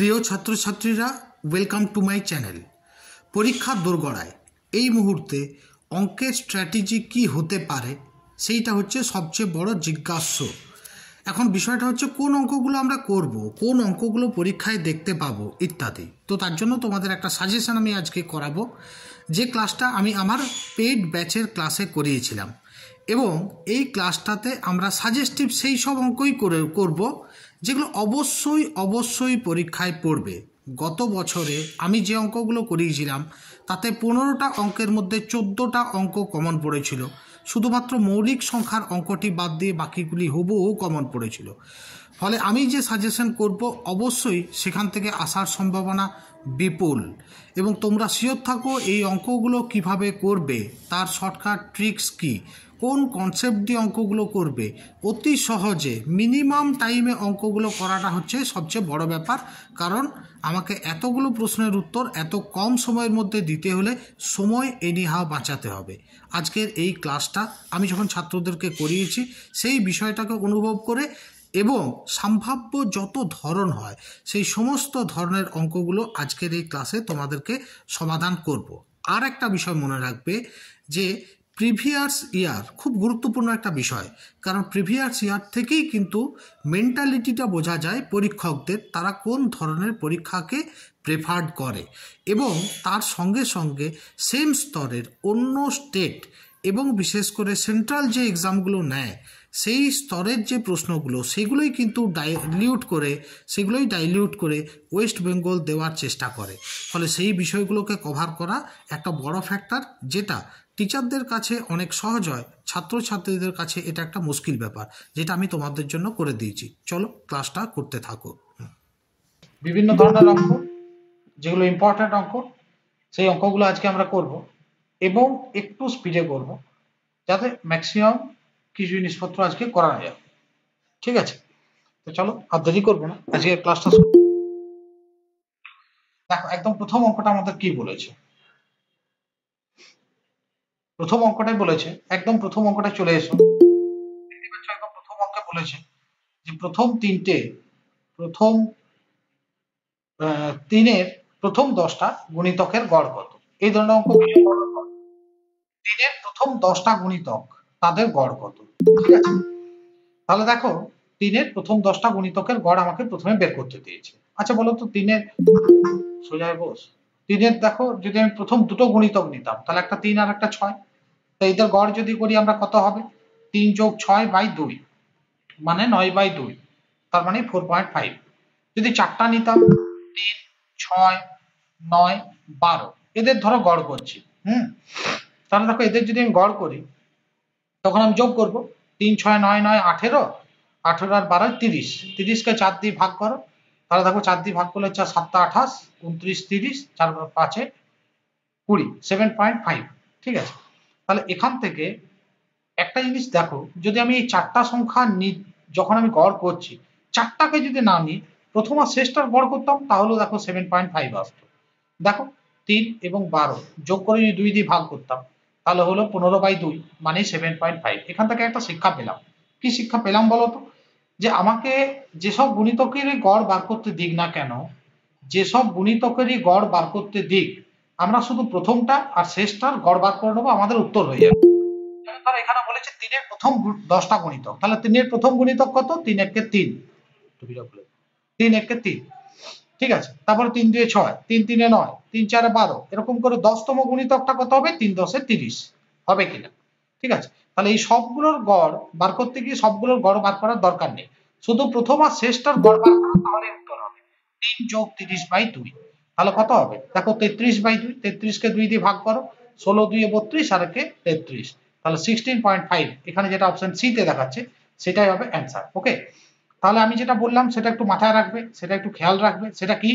প্রিয় ছাত্রছাত্রীরা welcome to my channel পরীক্ষা দোরগড়ায় এই মুহূর্তে অঙ্কের স্ট্র্যাটেজি কি হতে পারে সেইটা হচ্ছে সবচেয়ে বড় জিজ্ঞাস্য এখন বিষয়টা হচ্ছে কোন অঙ্কগুলো আমরা করব কোন অঙ্কগুলো পরীক্ষায় দেখতে পাবো ইত্যাদি তো তার জন্য তোমাদের একটা সাজেশন আমি আজকে করাবো যে ক্লাসটা আমি আমার পেড ব্যাচের ক্লাসে করিয়েছিলাম এবং এই ক্লাসটাতে আমরা সাজেস্টিভ সেই সব অঙ্কই করে করবো যেগুলো অবশ্যই অবশ্যই পরীক্ষায় পড়বে গত বছরে আমি যে অঙ্কগুলো করিয়েছিলাম তাতে পনেরোটা অঙ্কের মধ্যে চোদ্দোটা অঙ্ক কমন পড়েছিল শুধুমাত্র মৌলিক সংখ্যার অঙ্কটি বাদ দিয়ে বাকিগুলি হুবহু কমন পড়েছিল ফলে আমি যে সাজেশন করব অবশ্যই সেখান থেকে আসার সম্ভাবনা বিপুল এবং তোমরা শিওর থাকো এই অঙ্কগুলো কিভাবে করবে তার শর্টকাট ট্রিক্স কী কোন কনসেপ্ট দিয়ে অঙ্কগুলো করবে অতি সহজে মিনিমাম টাইমে অঙ্কগুলো করাটা হচ্ছে সবচেয়ে বড় ব্যাপার কারণ আমাকে এতগুলো প্রশ্নের উত্তর এত কম সময়ের মধ্যে দিতে হলে সময় এনিহাও বাঁচাতে হবে আজকের এই ক্লাসটা আমি যখন ছাত্রদেরকে করিয়েছি সেই বিষয়টাকে অনুভব করে এবং সম্ভাব্য যত ধরন হয় সেই সমস্ত ধরনের অঙ্কগুলো আজকের এই ক্লাসে তোমাদেরকে সমাধান করব। আর একটা বিষয় মনে রাখবে যে প্রিভিয়াস ইয়ার খুব গুরুত্বপূর্ণ একটা বিষয় কারণ প্রিভিয়াস ইয়ার থেকেই কিন্তু মেন্টালিটিটা বোঝা যায় পরীক্ষকদের তারা কোন ধরনের পরীক্ষাকে প্রেফার্ড করে এবং তার সঙ্গে সঙ্গে সেম স্তরের অন্য স্টেট এবং বিশেষ করে সেন্ট্রাল যে এক্সামগুলো নেয় সেই স্তরের যে প্রশ্নগুলো সেগুলোই কিন্তু ডাইলিউট করে সেগুলোই ডাইলিউট করে ওয়েস্ট বেঙ্গল দেওয়ার চেষ্টা করে ফলে সেই বিষয়গুলোকে কভার করা একটা বড় ফ্যাক্টর যেটা টিচারদের কাছে অনেক সহজ হয় ছাত্রছাত্রীদের কাছে এটা একটা মুশকিল ব্যাপার যেটা আমি তোমাদের জন্য করে দিয়েছি চলো ক্লাসটা করতে থাকো বিভিন্ন ধরনের অঙ্ক যেগুলো ইম্পর্ট্যান্ট অঙ্ক সেই অঙ্কগুলো আজকে আমরা করব এবং একটু স্পিডে করব যাতে ম্যাক্সিমাম কিছু জিনিসপত্র আজকে করা যায় ঠিক আছে তো চলো আর দেরি করবো না আজকে ক্লাসটা দেখো একদম প্রথম অঙ্কটা আমাদের কি বলেছে প্রথম অঙ্কটাই বলেছে একদম প্রথম অঙ্কটা চলে এসো একদম প্রথম অঙ্কে বলেছে যে প্রথম তিনটে প্রথম তিনের প্রথম দশটা গুণিতকের গড় কত এই ধরনের অঙ্ক তিনের প্রথম দশটা গুণিতক তাদের গড় কত তাহলে দেখো তিনের প্রথম দশটা গুণিতকের গড় আমাকে প্রথমে বের করতে দিয়েছে আচ্ছা বলো তো তিনের সোজায় বস তিনের দেখো যদি আমি প্রথম দুটো গুণিতক নিতাম তাহলে একটা তিন আর একটা ছয় তো এদের গড় যদি করি আমরা কত হবে তিন যোগ ছয় বাই দুই মানে নয় বাই দুই তার মানে ফোর পয়েন্ট ফাইভ যদি চারটা নিতাম তিন ছয় নয় বারো এদের ধরো গড় করছি হুম তাহলে দেখো এদের যদি আমি গড় করি তখন আমি যোগ করব তিন ছয় নয় নয় আঠেরো আঠেরো আর বারো তিরিশ তিরিশকে চার দিয়ে ভাগ করো তাহলে দেখো চার দিয়ে ভাগ করলে চার সাতটা আঠাশ উনত্রিশ তিরিশ চার পাঁচে কুড়ি সেভেন পয়েন্ট ফাইভ ঠিক আছে তাহলে এখান থেকে একটা জিনিস দেখো যদি আমি এই চারটা সংখ্যা যখন আমি গড় করছি চারটাকে যদি না নিই প্রথম আর শেষটার গড় করতাম তাহলেও দেখো সেভেন পয়েন্ট ফাইভ আসতো দেখো তিন এবং বারো যোগ করে যদি দুই দিয়ে ভাগ করতাম তাহলে হলো পনেরো বাই দুই মানে সেভেন পয়েন্ট ফাইভ এখান থেকে একটা শিক্ষা পেলাম কি শিক্ষা পেলাম বলতো যে আমাকে যেসব গুণিতকেরই গড় বার করতে দিক না কেন যেসব গুণিতকেরই গড় বার করতে দিক আমরা শুধু প্রথমটা আর শেষটার গড় বার করে নেবো আমাদের উত্তর হয়ে যাবে এখানে বলেছে তিনের প্রথম দশটা গণিতক তাহলে তিনের প্রথম গণিতক কত তিন এককে তিন তিন তিন ঠিক আছে তারপরে তিন দুয়ে ছয় তিন তিনে নয় তিন চারে বারো এরকম করে দশতম গুণিতকটা কত হবে তিন দশে তিরিশ হবে কিনা ঠিক আছে তাহলে এই সবগুলোর গড় বার করতে গিয়ে সবগুলোর গড় বার করার দরকার নেই শুধু প্রথম আর শেষটার গড় বার করা তাহলে উত্তর হবে তিন যোগ তিরিশ বাই দুই তাহলে কত হবে দেখো তেত্রিশ বাই দুই তেত্রিশকে দুই দিয়ে ভাগ করো ষোলো দুই বত্রিশ আর একে তেত্রিশ তাহলে সিক্সটিন পয়েন্ট ফাইভ এখানে যেটা অপশন সিতে দেখাচ্ছে সেটাই হবে অ্যান্সার ওকে তাহলে আমি যেটা বললাম সেটা একটু মাথায় রাখবে সেটা একটু খেয়াল রাখবে সেটা কি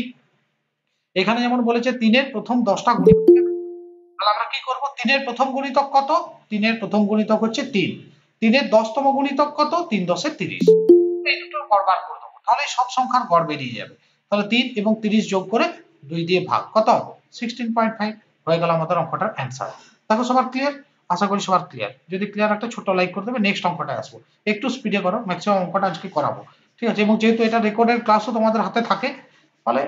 এখানে যেমন বলেছে তিনের প্রথম দশটা গুণিতক তাহলে আমরা কি করব তিনের প্রথম গুণিতক কত তিনের প্রথম গুণিতক হচ্ছে তিন তিনের দশতম গুণিতক কত তিন দশের তিরিশ এই দুটো গড় বার করে দেবো তাহলে সব সংখ্যার গড় বেরিয়ে যাবে তাহলে তিন এবং তিরিশ যোগ করে দুই দিয়ে ভাগ কত হবে সিক্সটিন পয়েন্ট ফাইভ হয়ে গেল আমাদের অঙ্কটার অ্যান্সার দেখো সবার ক্লিয়ার আশা করি সবার ক্লিয়ার যদি ক্লিয়ার একটা ছোট লাইক করে দেবে নেক্সট অঙ্কটায় আসবো একটু স্পিডে করো ম্যাক্সিমাম অঙ্কটা আজকে করাবো ঠিক আছে এবং যেহেতু এটা রেকর্ডের ক্লাসও তোমাদের হাতে থাকে ফলে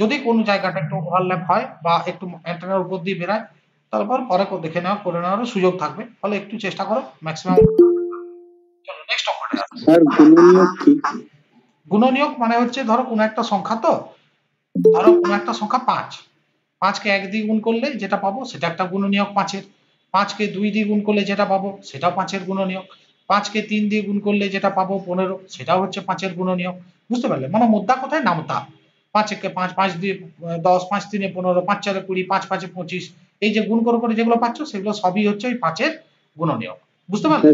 যদি কোনো জায়গাটা একটু ওভারল্যাপ হয় বা একটু অ্যান্টেনার উপর দিয়ে বেরায় তারপর পরে দেখে নেওয়া করে নেওয়ারও সুযোগ থাকবে ফলে একটু চেষ্টা করো ম্যাক্সিমাম গুণনীয়ক গুণনীয়ক মানে হচ্ছে ধরো কোনো একটা সংখ্যা তো ধরো কোনো একটা সংখ্যা পাঁচ পাঁচকে এক দিয়ে গুণ করলে যেটা পাবো সেটা একটা গুণনীয়ক পাঁচের পাঁচকে দুই দিয়ে গুণ করলে যেটা পাবো সেটাও পাঁচের গুণনীয়ক পাঁচকে তিন দিয়ে গুণ করলে যেটা পাবো পনেরো সেটাও হচ্ছে পাঁচের গুণনীয়ক বুঝতে পারলে মানে মোদ্দা কোথায় নামতা পাঁচ একে পাঁচ পাঁচ দিয়ে দশ পাঁচ তিনে পনেরো পাঁচ চারে কুড়ি পাঁচ পাঁচে পঁচিশ এই যে গুণ করে করে যেগুলো পাচ্ছ সেগুলো সবই হচ্ছে ওই পাঁচের গুণনীয়ক বুঝতে পারলে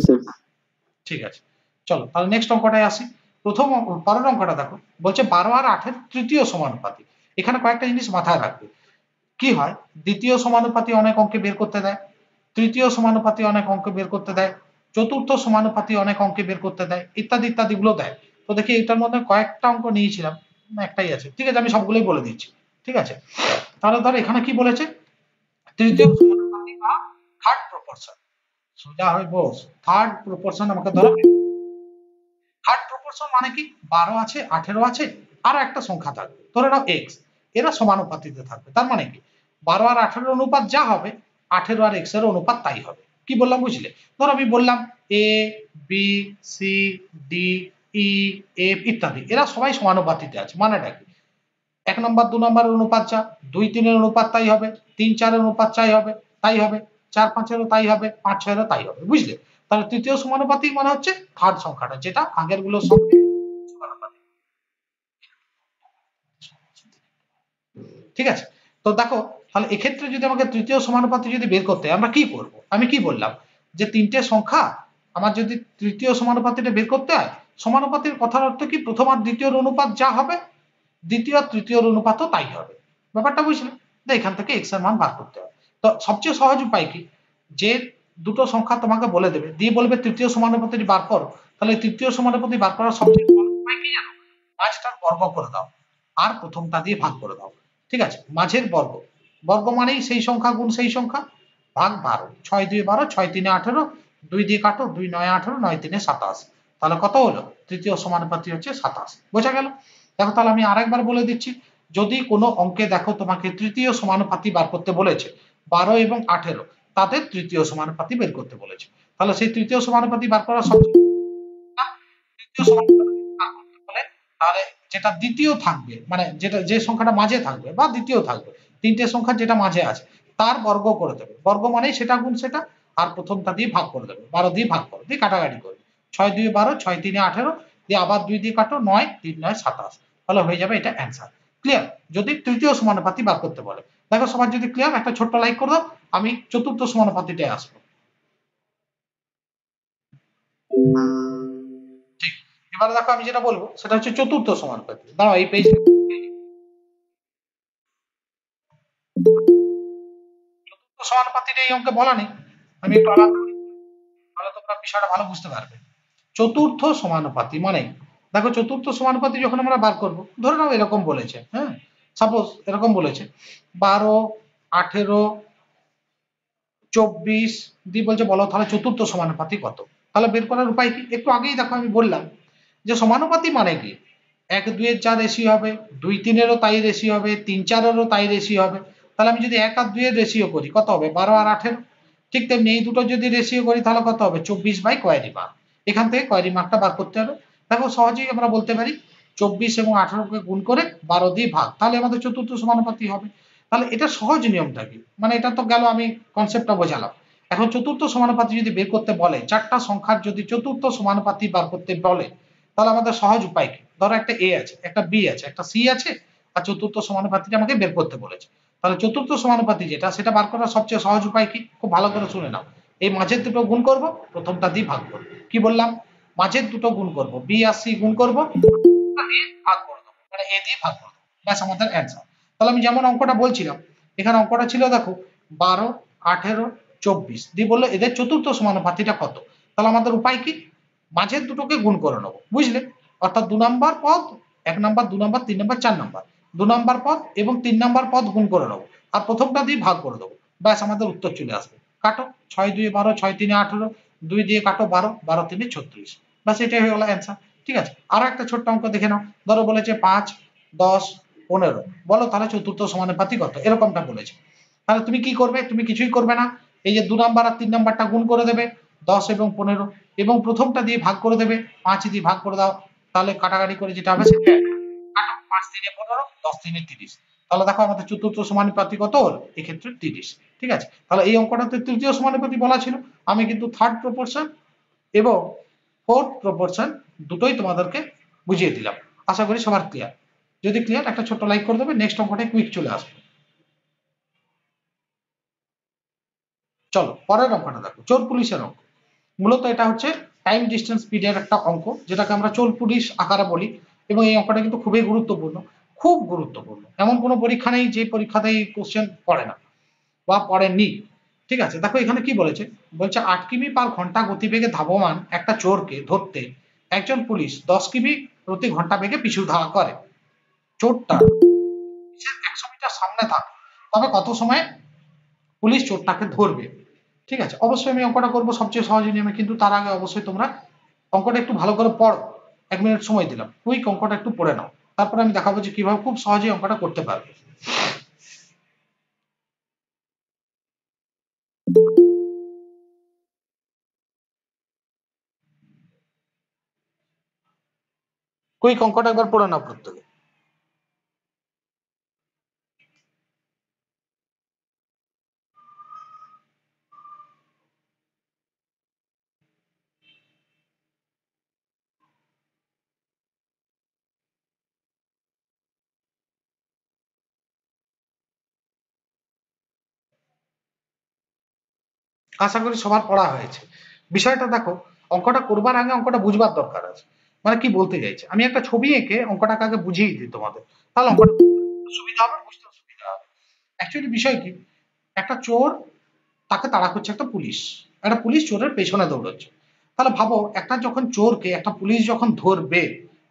ঠিক আছে চলো তাহলে নেক্সট অঙ্কটায় আসি প্রথম পরের অঙ্কটা দেখো বলছে বারো আর আঠের তৃতীয় সমানুপাতিক এখানে কয়েকটা জিনিস মাথায় রাখবে কি হয় দ্বিতীয় সমানুপাতি অনেক অঙ্কে বের করতে দেয় তৃতীয় সমানুপাতি অনেক অঙ্কে বের করতে দেয় চতুর্থ সমানুপাতি অনেক অঙ্কে বের করতে দেয় ইত্যাদি ইত্যাদি গুলো দেয় তো দেখি এটার মধ্যে কয়েকটা অঙ্ক নিয়েছিলাম একটাই আছে ঠিক আছে আমি সবগুলোই বলে দিচ্ছি ঠিক আছে তাহলে ধর এখানে কি বলেছে তৃতীয় সমানুপাতি বা থার্ড প্রপোর্শন সোজা হয় বস থার্ড প্রপোর্শন আমাকে ধরো থার্ড প্রপোর্শন মানে কি বারো আছে আঠেরো আছে আর একটা সংখ্যা থাকবে ধরে নাও এক্স এরা সমানুপাতিতে থাকবে তার মানে কি বারো আর আঠেরো অনুপাত যা হবে আঠেরো আর এক্স এর অনুপাত তাই হবে কি বললাম বুঝলে ধর আমি বললাম A B C D E F ইত্যাদি এরা সবাই সমানুপাতিতে আছে মানেটা কি এক নম্বর দু নম্বরের অনুপাত যা দুই তিনের অনুপাত তাই হবে তিন চারের অনুপাত চাই হবে তাই হবে চার পাঁচেরও তাই হবে পাঁচ ছয়েরও তাই হবে বুঝলে তাহলে তৃতীয় সমানুপাতিক মানে হচ্ছে থার্ড সংখ্যাটা যেটা আগের গুলো সংখ্যা ঠিক আছে তো দেখো তাহলে এক্ষেত্রে যদি আমাকে তৃতীয় সমানুপাতি যদি বের করতে আমরা কি করব আমি কি বললাম যে তিনটে সংখ্যা আমার যদি তৃতীয় সমানুপাতিটা বের করতে হয় সমানুপাতির কথার অর্থ কি প্রথম আর দ্বিতীয় অনুপাত যা হবে দ্বিতীয় আর তৃতীয় অনুপাতও তাই হবে ব্যাপারটা বুঝলে তো এখান থেকে এক্স এর মান বার করতে হবে তো সবচেয়ে সহজ উপায় কি যে দুটো সংখ্যা তোমাকে বলে দেবে দিয়ে বলবে তৃতীয় সমানুপাতিটি বার করো তাহলে তৃতীয় সমানুপাতি বার করার সবচেয়ে উপায় কি জানো পাঁচটার বর্গ করে দাও আর প্রথমটা দিয়ে ভাগ করে দাও ঠিক আছে মাঝের বর্গ বর্গ মানেই সেই সংখ্যা গুণ সেই সংখ্যা ভাগ বারো ছয় দুই বারো ছয় তিনে আঠেরো দুই দিয়ে কাটো দুই নয় আঠেরো নয় তিনে সাতাশ তাহলে কত হলো তৃতীয় সমানুপাতি হচ্ছে সাতাশ বোঝা গেল দেখো তাহলে আমি আরেকবার বলে দিচ্ছি যদি কোনো অঙ্কে দেখো তোমাকে তৃতীয় সমানুপাতি বার করতে বলেছে বারো এবং আঠেরো তাদের তৃতীয় সমানুপাতি বের করতে বলেছে তাহলে সেই তৃতীয় সমানুপাতি বার করার সবচেয়ে তৃতীয় সমানুপাতি তাহলে যেটা দ্বিতীয় থাকবে মানে যেটা যে সংখ্যাটা মাঝে থাকবে বা দ্বিতীয় থাকবে তিনটে সংখ্যা যেটা মাঝে আছে তার বর্গ করে দেবে বর্গ মানেই সেটা গুণ সেটা আর প্রথমটা দিয়ে ভাগ করে দেবে বারো দিয়ে ভাগ করো দিয়ে কাটাকাটি করবে ছয় দুই বারো ছয় তিন আঠেরো দিয়ে আবার দুই দিয়ে কাটো নয় তিন নয় সাতাশ তাহলে হয়ে যাবে এটা অ্যান্সার ক্লিয়ার যদি তৃতীয় সমানুপাতি বার করতে বলে দেখো সবার যদি ক্লিয়ার একটা ছোট্ট লাইক করে দাও আমি চতুর্থ সমানুপাতিটাই আসবো এবার দেখো আমি যেটা বলবো সেটা হচ্ছে চতুর্থ সমানুপাতিক দাঁড়াও এই পেজ চতুর্থ সমানুপাতিক এই অঙ্কে বলা নেই আমি একটু আলাদা তাহলে তোমরা বিষয়টা ভালো বুঝতে পারবে চতুর্থ সমানুপাতি মানে দেখো চতুর্থ সমানুপাতি যখন আমরা বার করব ধরে নাও এরকম বলেছে হ্যাঁ সাপোজ এরকম বলেছে বারো আঠেরো চব্বিশ দিয়ে বলছে বলো তাহলে চতুর্থ সমানুপাতি কত তাহলে বের করার উপায় কি একটু আগেই দেখো আমি বললাম যে সমানুপাতি মানে কি এক দুইয়ের যা রেশি হবে দুই তিনেরও তাই রেশি হবে তিন চারেরও তাই রেশি হবে তাহলে আমি যদি এক আর দুইয়ের রেশিও করি কত হবে বারো আর আঠেরো ঠিক তেমনি এই দুটো যদি রেশিও করি তাহলে কত হবে চব্বিশ বাই কয়েরি মার্ক এখান থেকে কয়েরি মার্কটা বার করতে হবে দেখো সহজেই আমরা বলতে পারি চব্বিশ এবং আঠারোকে গুণ করে বারো দিয়ে ভাগ তাহলে আমাদের চতুর্থ সমানুপাতি হবে তাহলে এটা সহজ নিয়মটা কি মানে এটা তো গেল আমি কনসেপ্টটা বোঝালাম এখন চতুর্থ সমানুপাতি যদি বের করতে বলে চারটা সংখ্যার যদি চতুর্থ সমানুপাতি বার করতে বলে তাহলে আমাদের সহজ উপায় কি ধরো একটা এ আছে একটা বি আছে একটা সি আছে আর চতুর্থ সমানুপাতিটা আমাকে বের করতে বলেছে তাহলে চতুর্থ সমানুপাতি যেটা সেটা বার করার সবচেয়ে সহজ উপায় কি খুব ভালো করে শুনে নাও এই মাঝের দুটো গুণ করব প্রথমটা দিয়ে ভাগ করব কি বললাম মাঝের দুটো গুণ করব বি আর সি গুণ করব দিয়ে ভাগ করে দেবো মানে এ দিয়ে ভাগ করে দেবো ব্যাস আমাদের অ্যান্সার তাহলে আমি যেমন অঙ্কটা বলছিলাম এখানে অঙ্কটা ছিল দেখো বারো আঠেরো চব্বিশ দিয়ে বললো এদের চতুর্থ সমানুপাতিটা কত তাহলে আমাদের উপায় কি মাঝের দুটোকে গুণ করে নেবো বুঝলে অর্থাৎ দু নম্বর পদ এক নম্বর দু নম্বর তিন নম্বর চার নম্বর দু নম্বর পদ এবং তিন নম্বর পদ গুণ করে নেবো আর প্রথমটা দিয়ে ভাগ করে দেবো ব্যাস আমাদের উত্তর চলে আসবে কাটো ছয় দুই বারো ছয় তিনে আঠেরো দুই দিয়ে কাটো বারো বারো তিনে ছত্রিশ ব্যাস এটাই হয়ে গেল অ্যান্সার ঠিক আছে আরো একটা ছোট্ট অঙ্ক দেখে নাও ধরো বলেছে পাঁচ দশ পনেরো বলো তাহলে চতুর্থ সমানুপাতি কত এরকমটা বলেছে তাহলে তুমি কি করবে তুমি কিছুই করবে না এই যে দু নাম্বার আর তিন নাম্বারটা গুণ করে দেবে দশ এবং পনেরো এবং প্রথমটা দিয়ে ভাগ করে দেবে পাঁচ দিয়ে ভাগ করে দাও তাহলে কাটাকাটি করে যেটা হবে পাঁচ দিনে পনেরো দশ তিনে তিরিশ তাহলে দেখো আমাদের চতুর্থ সমানুপাতি কত এক্ষেত্রে তিরিশ ঠিক আছে তাহলে এই অঙ্কটাতে তৃতীয় সমানুপাতি বলা ছিল আমি কিন্তু থার্ড প্রপোর্শন এবং ফোর্থ প্রপোর্শন দুটোই তোমাদেরকে বুঝিয়ে দিলাম আশা করি সবার ক্লিয়ার যদি ক্লিয়ার একটা ছোট্ট লাইক করে দেবে নেক্সট অঙ্কটা কুইক চলে আসবে চলো পরের অঙ্কটা দেখো চোর পুলিশের অঙ্ক মূলত এটা হচ্ছে টাইম ডিস্টেন্স পিরিয়ড একটা অঙ্ক যেটাকে আমরা চোলপুরিশ আকারে বলি এবং এই অঙ্কটা কিন্তু খুবই গুরুত্বপূর্ণ খুব গুরুত্বপূর্ণ এমন কোনো পরীক্ষা নেই যে পরীক্ষাতে এই কোশ্চেন পড়ে না বা পড়েনি ঠিক আছে দেখো এখানে কি বলেছে বলছে আট কিমি পার ঘন্টা গতিবেগে ধাবমান একটা চোরকে ধরতে একজন পুলিশ দশ কিমি প্রতি ঘন্টা বেগে পিছু ধাওয়া করে চোরটা একশো মিটার সামনে থাক তবে কত সময় পুলিশ চোরটাকে ধরবে ঠিক আছে অবশ্যই আমি অঙ্কটা করবো সবচেয়ে সহজ নিয়মে কিন্তু তার আগে অবশ্যই তোমরা অঙ্কটা একটু ভালো করে পড়ো এক মিনিট সময় দিলাম ওই অঙ্কটা একটু পড়ে নাও তারপরে আমি দেখাবো যে কিভাবে খুব সহজেই অঙ্কটা করতে পারবে কুইক অঙ্কটা একবার পড়ে নাও প্রত্যেকে আশা করি সবার পড়া হয়েছে বিষয়টা দেখো অঙ্কটা করবার আগে অঙ্কটা বুঝবার দরকার আছে মানে কি বলতে চাইছে আমি একটা ছবি এঁকে অঙ্কটা কাকে বুঝিয়ে দিই তোমাদের তাহলে সুবিধা হবে বুঝতে সুবিধা হবে অ্যাকচুয়ালি বিষয় কি একটা চোর তাকে তাড়া করছে একটা পুলিশ একটা পুলিশ চোরের পেছনে দৌড়চ্ছে তাহলে ভাবো একটা যখন চোরকে একটা পুলিশ যখন ধরবে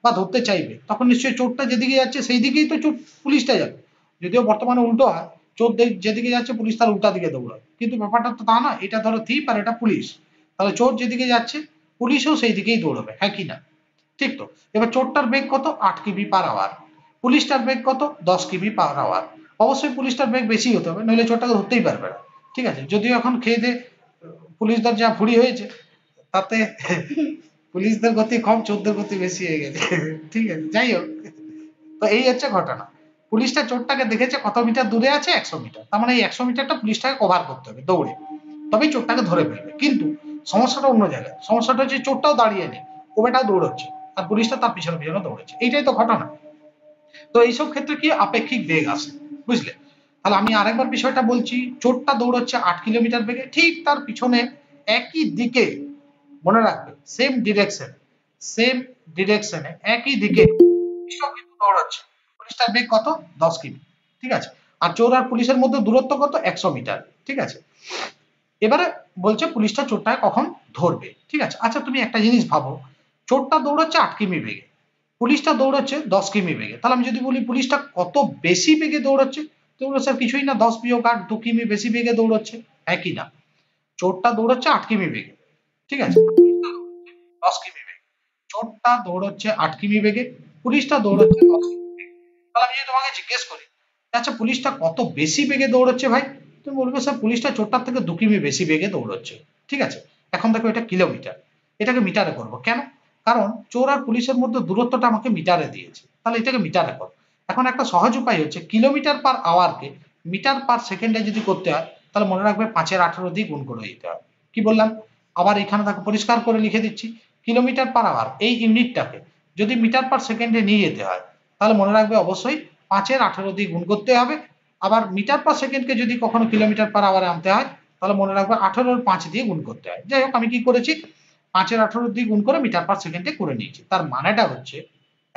বা ধরতে চাইবে তখন নিশ্চয়ই চোরটা যেদিকে যাচ্ছে সেই দিকেই তো চোর পুলিশটা যাবে যদিও বর্তমানে উল্টো হয় চোর যেদিকে যাচ্ছে পুলিশ তার উল্টা দিকে দৌড়ায় কিন্তু ব্যাপারটা তো তা না এটা ধরো থিপ আর এটা পুলিশ তাহলে চোর যেদিকে যাচ্ছে পুলিশও সেই দিকেই দৌড়বে হ্যাঁ কি না ঠিক তো এবার চোরটার বেগ কত আট কিমি পার আওয়ার পুলিশটার বেগ কত দশ কিমি পার আওয়ার অবশ্যই পুলিশটার বেগ বেশি হতে হবে নইলে চোরটাকে ধরতেই পারবে না ঠিক আছে যদিও এখন খেয়ে দিয়ে পুলিশদের যা ভুড়ি হয়েছে তাতে পুলিশদের গতি কম চোরদের গতি বেশি হয়ে গেছে ঠিক আছে যাই হোক তো এই হচ্ছে ঘটনা পুলিশটা চোরটাকে দেখেছে কত মিটার দূরে আছে একশো মিটার তার মানে এই একশো মিটারটা পুলিশটাকে কভার করতে হবে দৌড়ে তবেই চোরটাকে ধরে ফেলবে কিন্তু সমস্যাটা অন্য জায়গায় সমস্যাটা হচ্ছে চোরটাও দাঁড়িয়ে নেই ও বেটা দৌড়চ্ছে আর পুলিশটা তার পিছনে পিছনে দৌড়েছে এইটাই তো ঘটনা তো এইসব ক্ষেত্রে কি আপেক্ষিক বেগ আছে বুঝলে তাহলে আমি আরেকবার বিষয়টা বলছি চোরটা দৌড়চ্ছে আট কিলোমিটার বেগে ঠিক তার পিছনে একই দিকে মনে রাখবে সেম ডিরেকশন সেম ডিরেকশনে একই দিকে দৌড়াচ্ছে এক্সট্রা বেগ কত দশ কিমি ঠিক আছে আর চোর আর পুলিশের মধ্যে দূরত্ব কত একশো মিটার ঠিক আছে এবারে বলছে পুলিশটা চোরটা কখন ধরবে ঠিক আছে আচ্ছা তুমি একটা জিনিস ভাবো চোরটা দৌড়াচ্ছে আট কিমি বেগে পুলিশটা দৌড়াচ্ছে দশ কিমি বেগে তাহলে আমি যদি বলি পুলিশটা কত বেশি বেগে দৌড়াচ্ছে দৌড়াচ্ছে আর কিছুই না দশ বিয়োগ আট দু কিমি বেশি বেগে দৌড়াচ্ছে একই হ্যাঁ না চোরটা দৌড়াচ্ছে আট কিমি বেগে ঠিক আছে দশ কিমি বেগে চোরটা দৌড়াচ্ছে আট কিমি বেগে পুলিশটা দৌড়াচ্ছে দশ কিমি তাহলে আমি যদি তোমাকে জিজ্ঞেস করি আচ্ছা পুলিশটা কত বেশি বেগে দৌড়চ্ছে ভাই তুমি বলবে স্যার পুলিশটা চোরটার থেকে দু কিমি বেশি বেগে দৌড়চ্ছে ঠিক আছে এখন দেখো এটা কিলোমিটার এটাকে মিটারে করবো কেন কারণ চোর আর পুলিশের মধ্যে দূরত্বটা আমাকে মিটারে দিয়েছে তাহলে এটাকে মিটারে করো এখন একটা সহজ উপায় হচ্ছে কিলোমিটার পার আওয়ারকে মিটার পার সেকেন্ডে যদি করতে হয় তাহলে মনে রাখবে পাঁচের আঠারো দিয়ে গুণ করে দিতে হয় কি বললাম আবার এখানে তাকে পরিষ্কার করে লিখে দিচ্ছি কিলোমিটার পার আওয়ার এই ইউনিটটাকে যদি মিটার পার সেকেন্ডে নিয়ে যেতে হয় তাহলে মনে রাখবে অবশ্যই পাঁচের আঠারো দিয়ে গুণ করতে হবে আবার মিটার পার সেকেন্ডকে যদি কখনো কিলোমিটার পার আওয়ারে আনতে হয় তাহলে মনে রাখবে আঠারোর পাঁচ দিয়ে গুণ করতে হয় যাই হোক আমি কি করেছি পাঁচের আঠারো দিয়ে গুণ করে মিটার পার সেকেন্ডে করে নিয়েছি তার মানেটা হচ্ছে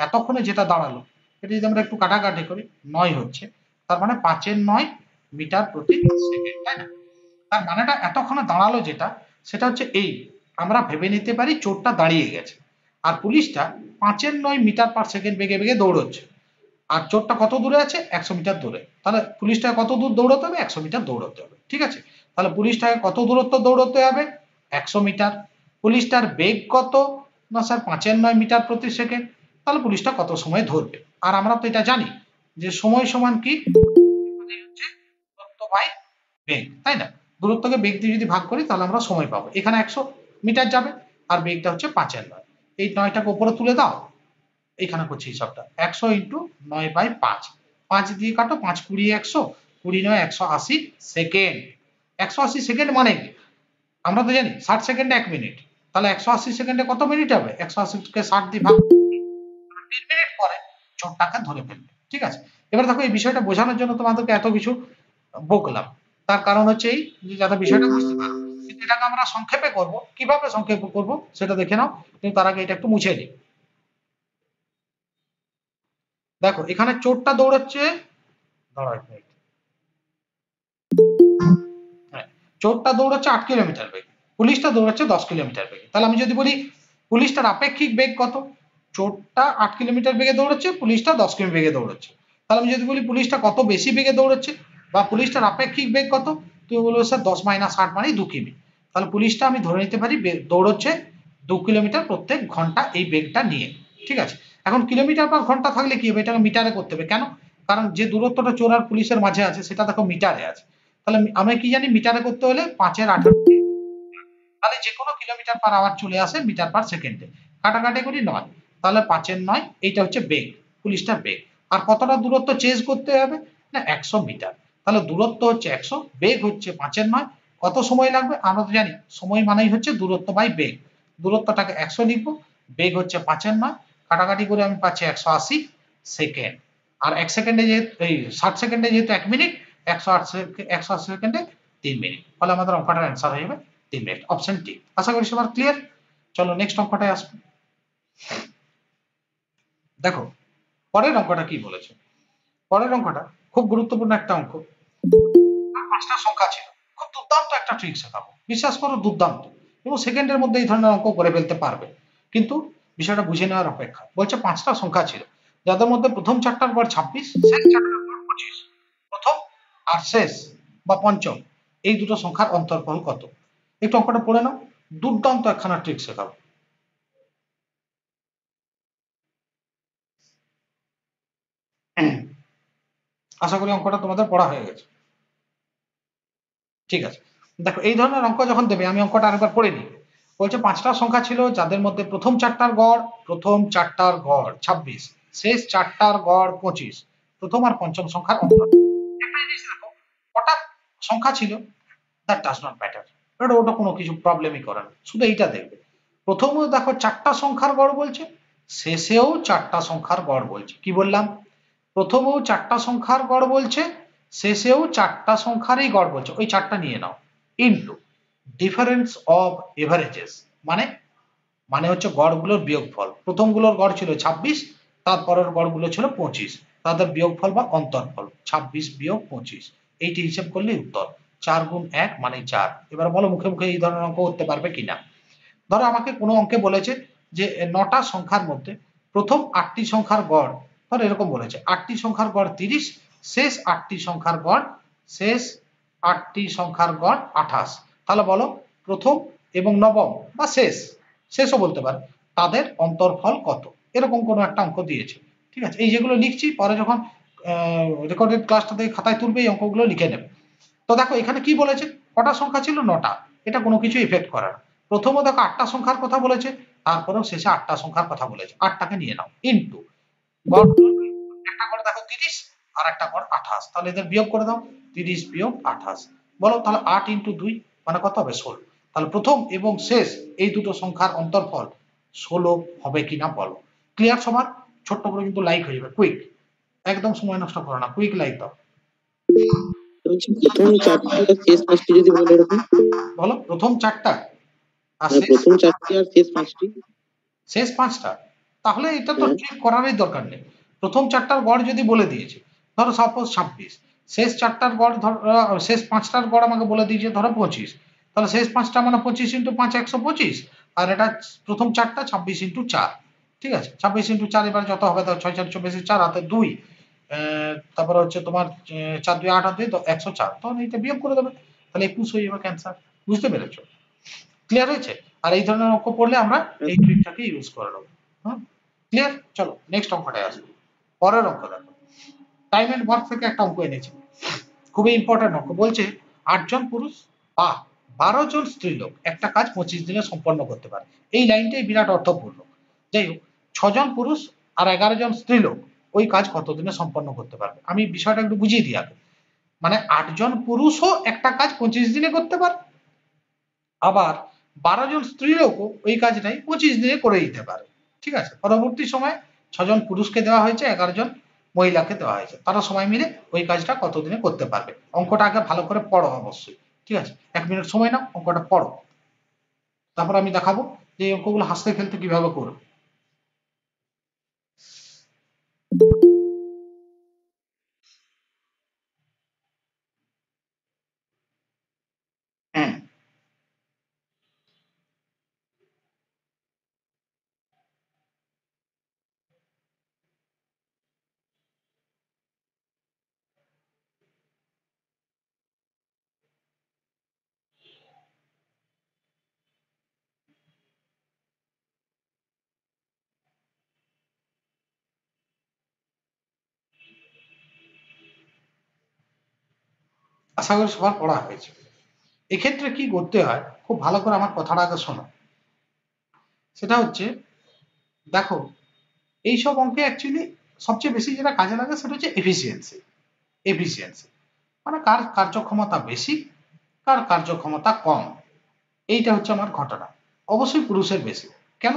এতক্ষণে যেটা দাঁড়ালো এটা যদি আমরা একটু কাটাকাটি করি নয় হচ্ছে তার মানে পাঁচের নয় মিটার প্রতি সেকেন্ড তাই না তার মানেটা এতক্ষণে দাঁড়ালো যেটা সেটা হচ্ছে এই আমরা ভেবে নিতে পারি চোরটা দাঁড়িয়ে গেছে আর পুলিশটা পাঁচের নয় মিটার পার সেকেন্ড বেগে বেগে দৌড়চ্ছে আর চোরটা কত দূরে আছে একশো মিটার দূরে তাহলে পুলিশটা কত দূর দৌড়তে হবে একশো মিটার দৌড়তে হবে ঠিক আছে তাহলে পুলিশটাকে কত দূরত্ব দৌড়তে হবে একশো মিটার পুলিশটার বেগ কত না স্যার পাঁচের নয় মিটার প্রতি সেকেন্ড তাহলে পুলিশটা কত সময় ধরবে আর আমরা তো এটা জানি যে সময় সমান কি দূরত্ব বাই বেগ তাই না দূরত্বকে বেগ দিয়ে যদি ভাগ করি তাহলে আমরা সময় পাবো এখানে একশো মিটার যাবে আর বেগটা হচ্ছে পাঁচের নয় এই নয়টাকে ওপরে তুলে দাও এখানে করছি হিসাবটা একশো ইন্টু নয় বাই পাঁচ পাঁচ দিয়ে কাটো পাঁচ কুড়ি একশো কুড়ি নয় একশো আশি সেকেন্ড একশো আশি সেকেন্ড মানে কি আমরা তো জানি ষাট সেকেন্ডে এক মিনিট তাহলে একশো আশি সেকেন্ডে কত মিনিট হবে একশো আশিকে ষাট দিয়ে ভাগ তিন মিনিট পরে চোরটাকে ধরে ফেলবে ঠিক আছে এবার দেখো এই বিষয়টা বোঝানোর জন্য তোমাদেরকে এত কিছু বকলাম তার কারণ হচ্ছে এই যে যাতে বিষয়টা বুঝতে পারো এটাকে আমরা সংক্ষেপে করব কিভাবে সংক্ষেপ করব সেটা দেখে নাও কিন্তু তার আগে এটা একটু মুছে নিই দেখো এখানে চোরটা দৌড়াচ্ছে দাঁড়া হ্যাঁ, চোরটা দৌড়াচ্ছে আট কিলোমিটার বেগে পুলিশটা দৌড়াচ্ছে দশ কিলোমিটার বেগে তাহলে আমি যদি বলি পুলিশটার আপেক্ষিক বেগ কত চোরটা আট কিলোমিটার বেগে দৌড়াচ্ছে পুলিশটা দশ কিমি বেগে দৌড়াচ্ছে তাহলে আমি যদি বলি পুলিশটা কত বেশি বেগে দৌড়াচ্ছে বা পুলিশটার আপেক্ষিক বেগ কত তুমি বলবে স্যার দশ মাইনাস আট মানে দু কিমি তাহলে পুলিশটা আমি ধরে নিতে পারি দৌড়চ্ছে দু কিলোমিটার প্রত্যেক ঘন্টা এই বেগটা নিয়ে ঠিক আছে এখন কিলোমিটার পর ঘন্টা থাকলে কি হবে এটাকে মিটারে করতে হবে কেন কারণ যে দূরত্বটা চোর আর পুলিশের মাঝে আছে সেটা দেখো মিটারে আছে তাহলে আমি কি জানি মিটারে করতে হলে পাঁচের আঠারো তাহলে যে কোনো কিলোমিটার পার আওয়ার চলে আসে মিটার পার সেকেন্ডে কাটাকাটি করি নয় তাহলে পাঁচের নয় এইটা হচ্ছে বেগ পুলিশটা বেগ আর কতটা দূরত্ব চেঞ্জ করতে হবে না একশো মিটার তাহলে দূরত্ব হচ্ছে একশো বেগ হচ্ছে পাঁচের নয় কত সময় লাগবে আমরা তো জানি সময় মানেই হচ্ছে দূরত্ব বাই বেগ দূরত্বটাকে একশো লিখবো বেগ হচ্ছে পাঁচের মান কাটাকাটি করে আমি পাচ্ছি একশো আশি সেকেন্ড আর এক সেকেন্ডে যেহেতু এই ষাট সেকেন্ডে যেহেতু এক মিনিট একশো আট একশো আট সেকেন্ডে তিন মিনিট ফলে আমাদের অঙ্কটার অ্যান্সার হয়ে যাবে তিন মিনিট অপশন টি আশা করি সবার ক্লিয়ার চলো নেক্সট অঙ্কটায় আসবো দেখো পরের অঙ্কটা কি বলেছে পরের অঙ্কটা খুব গুরুত্বপূর্ণ একটা অঙ্ক পাঁচটা সংখ্যা ছিল এখন দুর্দান্ত একটা ট্রিক শেখাবো বিশ্বাস করো দুর্দান্ত এবং সেকেন্ডের মধ্যে এই ধরনের অঙ্ক করে ফেলতে পারবে কিন্তু বিষয়টা বুঝে নেওয়ার অপেক্ষা বলছে পাঁচটা সংখ্যা ছিল যাদের মধ্যে প্রথম চারটার পর ছাব্বিশ শেষ চারটার পর পঁচিশ প্রথম আর শেষ বা পঞ্চম এই দুটো সংখ্যার অন্তর্ফল কত একটু অঙ্কটা পড়ে নাও দুর্দান্ত একখানা ট্রিক শেখাবো আশা করি অঙ্কটা তোমাদের পড়া হয়ে গেছে ঠিক আছে দেখো এই ধরনের অঙ্ক যখন দেবে আমি অঙ্কটা আরেকবার পড়ে নিই বলছে পাঁচটা সংখ্যা ছিল যাদের মধ্যে প্রথম চারটার গড় প্রথম চারটার গড় ছাব্বিশ শেষ চারটার গড় পঁচিশ প্রথম আর পঞ্চম সংখ্যার অঙ্ক সংখ্যা ছিল দ্যাট ডাজ নট ম্যাটার ওটা ওটা কোনো কিছু প্রবলেমই করে না শুধু এইটা দেখবে প্রথমে দেখো চারটা সংখ্যার গড় বলছে শেষেও চারটা সংখ্যার গড় বলছে কি বললাম প্রথমেও চারটা সংখ্যার গড় বলছে শেষেও চারটা সংখ্যারই গড় বলছে ওই চারটা নিয়ে নাও ইন্টু ডিফারেন্স অফ এভারেজেস মানে মানে হচ্ছে গড়গুলোর বিয়োগফল প্রথমগুলোর গড় ছিল ২৬ তারপরের গড়গুলো ছিল পঁচিশ তাদের বিয়োগফল বা অন্তর্ফল ২৬ বিয়োগ পঁচিশ এইটি হিসেব করলে উত্তর চার গুণ এক মানে চার এবার বলো মুখে মুখে এই ধরনের অঙ্ক করতে পারবে কিনা ধরো আমাকে কোনো অঙ্কে বলেছে যে নটা সংখ্যার মধ্যে প্রথম আটটি সংখ্যার গড় ধর এরকম বলেছে আটটি সংখ্যার গড় তিরিশ শেষ আটটি সংখ্যার গড় শেষ আটটি সংখ্যার গড় আঠাশ তাহলে বলো প্রথম এবং নবম বা শেষ শেষও বলতে পারে তাদের অন্তর্ফল কত এরকম কোনো একটা অঙ্ক দিয়েছে ঠিক আছে এই যেগুলো লিখছি পরে যখন রেকর্ডেড ক্লাসটাতে খাতায় তুলবে এই অঙ্কগুলো লিখে নেবে তো দেখো এখানে কি বলেছে কটা সংখ্যা ছিল নটা এটা কোনো কিছু ইফেক্ট করে না প্রথমে দেখো আটটা সংখ্যার কথা বলেছে তারপরেও শেষে আটটা সংখ্যার কথা বলেছে আটটাকে নিয়ে নাও ইন্টু একটা করে দেখো তিরিশ আর একটা কর আঠাশ তাহলে এদের বিয়োগ করে দাও তিরিশ বিয়োগ আঠাশ বলো তাহলে আট ইন্টু দুই মানে কত হবে ষোলো তাহলে প্রথম এবং শেষ এই দুটো সংখ্যার অন্তর্ফল ষোলো হবে কিনা বলো ক্লিয়ার সবার ছোট্ট করে কিন্তু লাইক হয়ে যাবে কুইক একদম সময় নষ্ট করো না কুইক লাইক দাও বলো প্রথম চারটা মানে শেষ পাঁচটা তাহলে এটা তো হ্যাঁ। ঠিক করারই দরকার নেই প্রথম চারটার গড় যদি বলে দিয়েছে ধরো সাপোজ ছাব্বিশ শেষ চারটার গড় ধরো শেষ পাঁচটার গড় আমাকে বলে দিয়েছে ধরো পঁচিশ তাহলে শেষ পাঁচটা মানে পঁচিশ ইন্টু পাঁচ একশো পঁচিশ আর এটা প্রথম চারটা ছাব্বিশ ইন্টু চার ঠিক আছে ছাব্বিশ ইন্টু চার এবার যত হবে ছয় চার চব্বিশ চার হাতে দুই তারপরে হচ্ছে তোমার চার দুই আট হাতে একশো চার তখন এইটা বিয়োগ করে দেবে তাহলে একুশ হয়ে যাবে ক্যান্সার বুঝতে পেরেছো ক্লিয়ার হয়েছে আর এই ধরনের অঙ্ক পড়লে আমরা এই ট্রিকটাকে ইউজ করে নেবো হ্যাঁ ক্লিয়ার চলো নেক্সট অঙ্কটায় আসবো পরের অঙ্ক দেখো টাইম এন্ড ভার্ব থেকে একটা অঙ্ক এনেছে খুবই ইম্পর্টেন্ট অঙ্ক বলছে আটজন পুরুষ বা বারো জন স্ত্রীলোক একটা কাজ পঁচিশ দিনে সম্পন্ন করতে পারে এই লাইনটাই বিরাট অর্থপূর্ণ যাই হোক ছজন পুরুষ আর এগারো জন স্ত্রীলোক ওই কাজ কতদিনে সম্পন্ন করতে পারবে আমি বিষয়টা একটু বুঝিয়ে দিই আগে মানে আটজন পুরুষও একটা কাজ পঁচিশ দিনে করতে পারে আবার বারো জন স্ত্রীলোকও ওই কাজটাই পঁচিশ দিনে করে দিতে পারে ঠিক আছে পরবর্তী সময় ছজন পুরুষকে দেওয়া হয়েছে এগারো জন মহিলাকে দেওয়া হয়েছে তারা সবাই মিলে ওই কাজটা কতদিনে করতে পারবে অঙ্কটা আগে ভালো করে পড়ো অবশ্যই ঠিক আছে এক মিনিট সময় নাও অঙ্কটা পড়ো তারপর আমি দেখাবো যে এই অঙ্কগুলো হাসতে খেলতে কিভাবে করবে আশা করি সবার পড়া হয়েছে এক্ষেত্রে কি করতে হয় খুব ভালো করে আমার কথাটা আগে শোনো সেটা হচ্ছে দেখো এইসব অঙ্কে অ্যাকচুয়ালি সবচেয়ে বেশি যেটা কাজে লাগে সেটা হচ্ছে এফিসিয়েন্সি এফিসিয়েন্সি মানে কার কার্যক্ষমতা বেশি কার কার্যক্ষমতা কম এইটা হচ্ছে আমার ঘটনা অবশ্যই পুরুষের বেশি কেন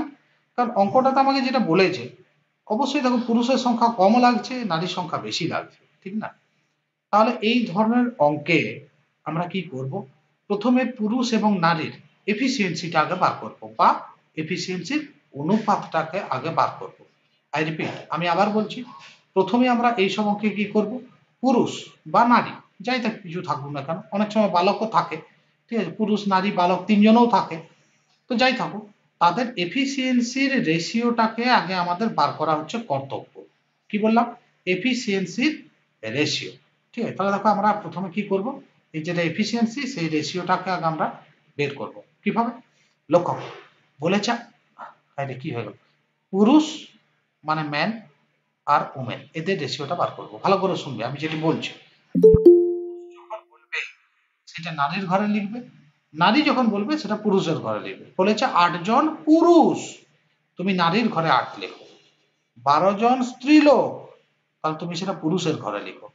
কারণ অঙ্কটা তো আমাকে যেটা বলেছে অবশ্যই দেখো পুরুষের সংখ্যা কম লাগছে নারীর সংখ্যা বেশি লাগছে ঠিক না তাহলে এই ধরনের অঙ্কে আমরা কি করব প্রথমে পুরুষ এবং নারীর এফিসিয়েন্সিটা আগে বার করব বা এফিসিয়েন্সির অনুপাতটাকে আগে বার করব আই রিপিট আমি আবার বলছি প্রথমে আমরা এই সব অঙ্কে কি করব পুরুষ বা নারী যাই থাক কিছু থাকুক না কেন অনেক সময় বালকও থাকে ঠিক আছে পুরুষ নারী বালক তিনজনও থাকে তো যাই থাকুক তাদের এফিসিয়েন্সির রেশিওটাকে আগে আমাদের বার করা হচ্ছে কর্তব্য কি বললাম এফিসিয়েন্সির রেশিও ঠিক আছে তাহলে দেখো আমরা প্রথমে কি করব এই যেটা এফিসিয়েন্সি সেই রেশিওটাকে আগে আমরা বের করব কিভাবে লক্ষ্য বলেছে এটা কি হয়ে গেল পুরুষ মানে ম্যান আর উমেন এদের রেশিওটা বার করব ভালো করে শুনবে আমি যেটি বলছি বলবে সেটা নারীর ঘরে লিখবে নারী যখন বলবে সেটা পুরুষের ঘরে লিখবে বলেছে আটজন পুরুষ তুমি নারীর ঘরে আট লেখো বারো জন স্ত্রী লোক তাহলে তুমি সেটা পুরুষের ঘরে লিখো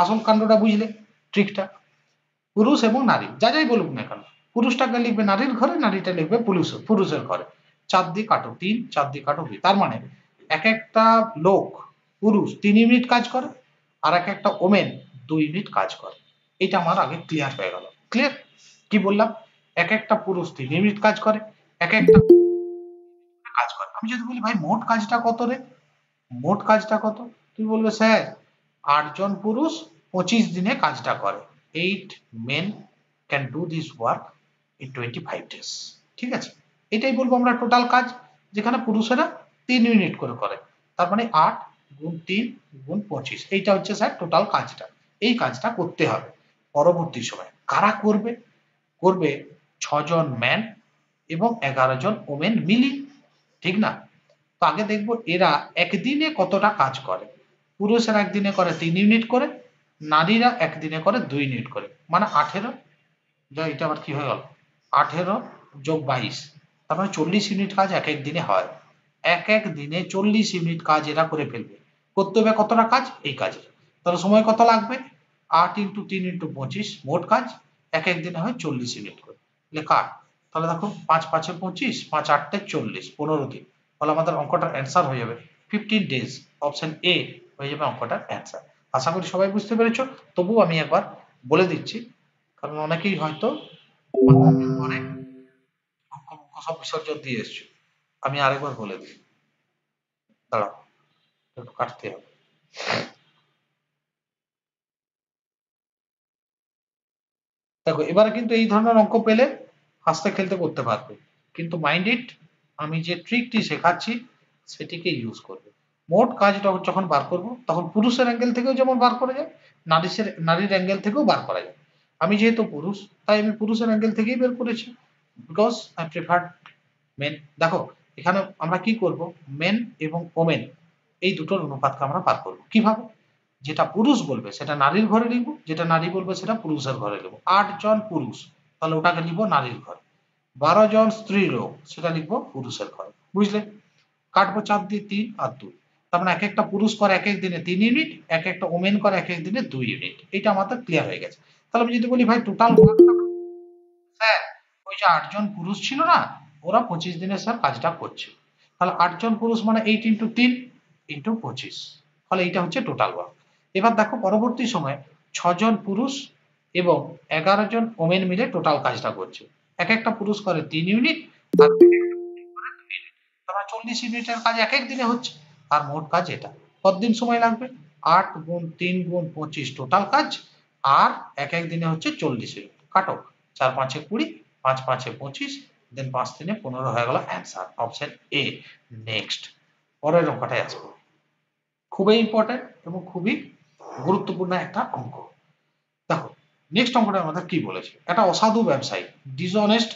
আসল কাণ্ডটা বুঝলে ট্রিকটা পুরুষ এবং নারী যা যাই বলুক না কেন পুরুষটাকে লিখবে নারীর ঘরে নারীটা লিখবে পুরুষ পুরুষের ঘরে চার দিক আটো তিন চার দিক আটো দুই তার মানে এক একটা লোক পুরুষ তিন ইউনিট কাজ করে আর এক একটা ওমেন দুই ইউনিট কাজ করে এটা আমার আগে ক্লিয়ার হয়ে গেল ক্লিয়ার কি বললাম এক একটা পুরুষ তিন ইউনিট কাজ করে এক একটা কাজ করে আমি যদি বলি ভাই মোট কাজটা কত রে মোট কাজটা কত তুই বলবে স্যার আটজন পুরুষ পঁচিশ দিনে কাজটা করে eight men can do this work in twenty five days ঠিক আছে এটাই বলবো আমরা টোটাল কাজ যেখানে পুরুষেরা তিন ইউনিট করে করে তার মানে আট গুণ তিন গুণ পঁচিশ এইটা হচ্ছে স্যার টোটাল কাজটা এই কাজটা করতে হবে পরবর্তী সময় কারা করবে করবে ছজন ম্যান এবং এগারো জন ওমেন মিলি ঠিক না তো আগে দেখবো এরা একদিনে কতটা কাজ করে পুরুষের একদিনে করে তিন ইউনিট করে নারীরা একদিনে করে দুই ইউনিট করে মানে আঠেরো যা এটা আবার কি হয়ে গেল আঠেরো যোগ বাইশ তার মানে চল্লিশ ইউনিট কাজ এক এক দিনে হয় এক এক দিনে চল্লিশ ইউনিট কাজ এরা করে ফেলবে করতে হবে কতটা কাজ এই কাজের তাহলে সময় কত লাগবে আট ইন্টু তিন ইন্টু পঁচিশ মোট কাজ এক এক দিনে হয় চল্লিশ ইউনিট করে কাট তাহলে দেখো পাঁচ পাঁচে পঁচিশ পাঁচ আটটে চল্লিশ পনেরো দিন তাহলে আমাদের অঙ্কটার অ্যান্সার হয়ে যাবে ফিফটিন ডেজ অপশন এ হয়ে যাবে অঙ্কটার অ্যান্সার আশা করি সবাই বুঝতে পেরেছো তবু আমি একবার বলে দিচ্ছি কারণ অনেকেই হয়তো সব বিসর্জন দিয়ে এসছো আমি আরেকবার বলে দিই দাঁড়াও একটু কাটতে হবে দেখো এবারে কিন্তু এই ধরনের অঙ্ক পেলে হাসতে খেলতে করতে পারবে কিন্তু মাইন্ড ইট আমি যে ট্রিকটি শেখাচ্ছি সেটিকে ইউজ করবে মোট কাজটা যখন বার করব তখন পুরুষের অ্যাঙ্গেল থেকেও যেমন বার করা যায় নারীর নারীর অ্যাঙ্গেল থেকেও বার করা যায় আমি যেহেতু পুরুষ তাই আমি পুরুষের অ্যাঙ্গেল থেকেই বের করেছি বিকজ আই প্রেফার মেন দেখো এখানে আমরা কি করব মেন এবং ওমেন এই দুটোর অনুপাতকে আমরা বার করব কিভাবে যেটা পুরুষ বলবে সেটা নারীর ঘরে লিখব যেটা নারী বলবে সেটা পুরুষের ঘরে লিখব আট জন পুরুষ তাহলে ওটাকে লিখব নারীর ঘরে বারো জন স্ত্রী লোক সেটা লিখবো পুরুষের ঘরে বুঝলে কাটবো চার দিয়ে তিন আর দুই তার মানে এক একটা পুরুষ করে এক এক দিনে তিন ইউনিট এক একটা ওমেন করে এক এক দিনে দুই ইউনিট এটা আমাদের ক্লিয়ার হয়ে গেছে তাহলে আমি যদি বলি ভাই টোটাল হ্যাঁ ওই যে আটজন পুরুষ ছিল না ওরা পঁচিশ দিনে স্যার কাজটা করছে তাহলে আটজন পুরুষ মানে এইট ইন্টু তিন ইন্টু পঁচিশ ফলে এইটা হচ্ছে টোটাল ওয়ার্ক এবার দেখো পরবর্তী সময় ছজন পুরুষ এবং এগারো জন ওমেন মিলে টোটাল কাজটা করছে এক একটা পুরুষ করে তিন ইউনিট আর চল্লিশ ইউনিটের কাজ এক এক দিনে হচ্ছে তার মোট কাজ এটা কতদিন সময় লাগবে আট গুণ তিন গুণ পঁচিশ টোটাল কাজ আর এক এক দিনে হচ্ছে চল্লিশ কাটো চার পাঁচে কুড়ি পাঁচ পাঁচে পঁচিশ দেন পাঁচ দিনে পনেরো হয়ে গেল অ্যান্সার অপশন এ নেক্সট পরের অঙ্কটায় আসবো খুবই ইম্পর্টেন্ট এবং খুবই গুরুত্বপূর্ণ একটা অঙ্ক দেখো নেক্সট অঙ্কটা আমাদের কি বলেছে একটা অসাধু ব্যবসায়ী ডিসঅনেস্ট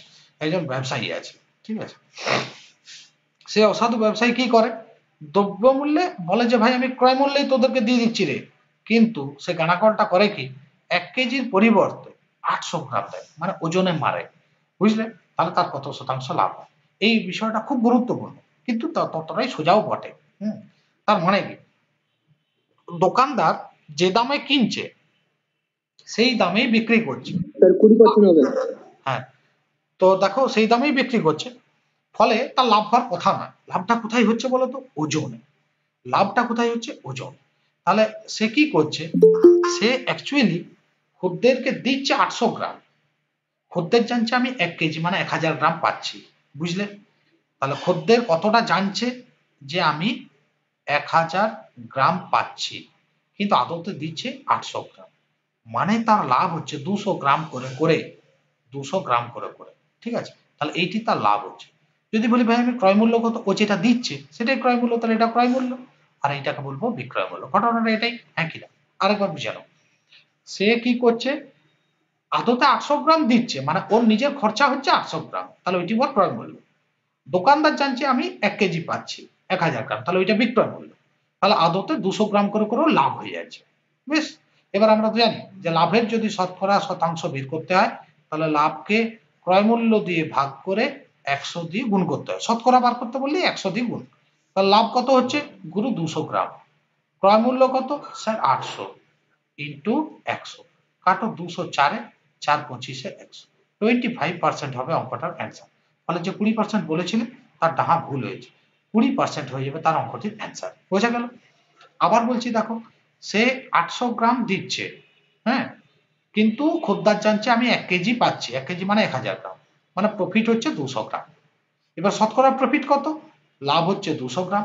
একজন ব্যবসায়ী আছে ঠিক আছে সে অসাধু ব্যবসায়ী কি করে দ্রব্য মূল্যে বলে যে ভাই আমি ক্রয় মূল্যেই তোদেরকে দিয়ে দিচ্ছি রে কিন্তু সে গানাকলটা করে কি এক কেজির পরিবর্তে আটশো গ্রাম দেয় মানে ওজনে মারে বুঝলে তাহলে তার কত শতাংশ লাভ হয় এই বিষয়টা খুব গুরুত্বপূর্ণ কিন্তু ততটাই সোজাও বটে তার মানে কি দোকানদার যে দামে কিনছে সেই দামেই বিক্রি করছে হ্যাঁ তো দেখো সেই দামেই বিক্রি করছে ফলে তার লাভ হওয়ার কথা না লাভটা কোথায় হচ্ছে বলতো ওজনে লাভটা কোথায় হচ্ছে ওজন তাহলে সে কি করছে সে অ্যাকচুয়ালি খদ্দেরকে দিচ্ছে আটশো গ্রাম খদ্দের জানছে আমি এক কেজি মানে এক হাজার গ্রাম পাচ্ছি বুঝলে তাহলে খদ্দের কতটা জানছে যে আমি এক হাজার গ্রাম পাচ্ছি কিন্তু আদতে দিচ্ছে আটশো গ্রাম মানে তার লাভ হচ্ছে দুশো গ্রাম করে করে দুশো গ্রাম করে করে ঠিক আছে তাহলে এইটি তার লাভ হচ্ছে যদি বলি ভাই আমি ক্রয় মূল্য কত ও যেটা দিচ্ছে সেটাই ক্রয় মূল্য তাহলে এটা ক্রয় মূল্য আর এটাকে বলবো বিক্রয় মূল্য ঘটনাটা এটাই হ্যাঁ না আরেকবার বুঝানো সে কি করছে আদতে আটশো গ্রাম দিচ্ছে মানে ওর নিজের খরচা হচ্ছে আটশো গ্রাম তাহলে ওইটি ওর ক্রয় মূল্য দোকানদার জানছে আমি এক কেজি পাচ্ছি এক হাজার গ্রাম তাহলে ওইটা বিক্রয় মূল্য তাহলে আদতে দুশো গ্রাম করে করেও লাভ হয়ে যাচ্ছে বেশ এবার আমরা তো জানি যে লাভের যদি শতকরা শতাংশ বের করতে হয় তাহলে লাভকে ক্রয় মূল্য দিয়ে ভাগ করে একশো দিয়ে গুণ করতে হয় শতকরা বার করতে বললে একশো দিয়ে গুণ তার লাভ কত হচ্ছে গুরু দুশো গ্রাম ক্রয় মূল্য কত স্যার আটশো ইন্টু একশো কাটো দুশো চারে চার পঁচিশে একশো টোয়েন্টি ফাইভ পার্সেন্ট হবে অঙ্কটার অ্যান্সার ফলে যে কুড়ি পার্সেন্ট বলেছিলেন তার ডাহা ভুল হয়েছে কুড়ি পার্সেন্ট হয়ে যাবে তার অঙ্কটির অ্যান্সার বোঝা গেল আবার বলছি দেখো সে আটশো গ্রাম দিচ্ছে হ্যাঁ কিন্তু খদ্দার জানছে আমি এক কেজি পাচ্ছি এক কেজি মানে এক হাজার গ্রাম মানে প্রফিট হচ্ছে দুশো গ্রাম এবার শতকরা প্রফিট কত লাভ হচ্ছে দুশো গ্রাম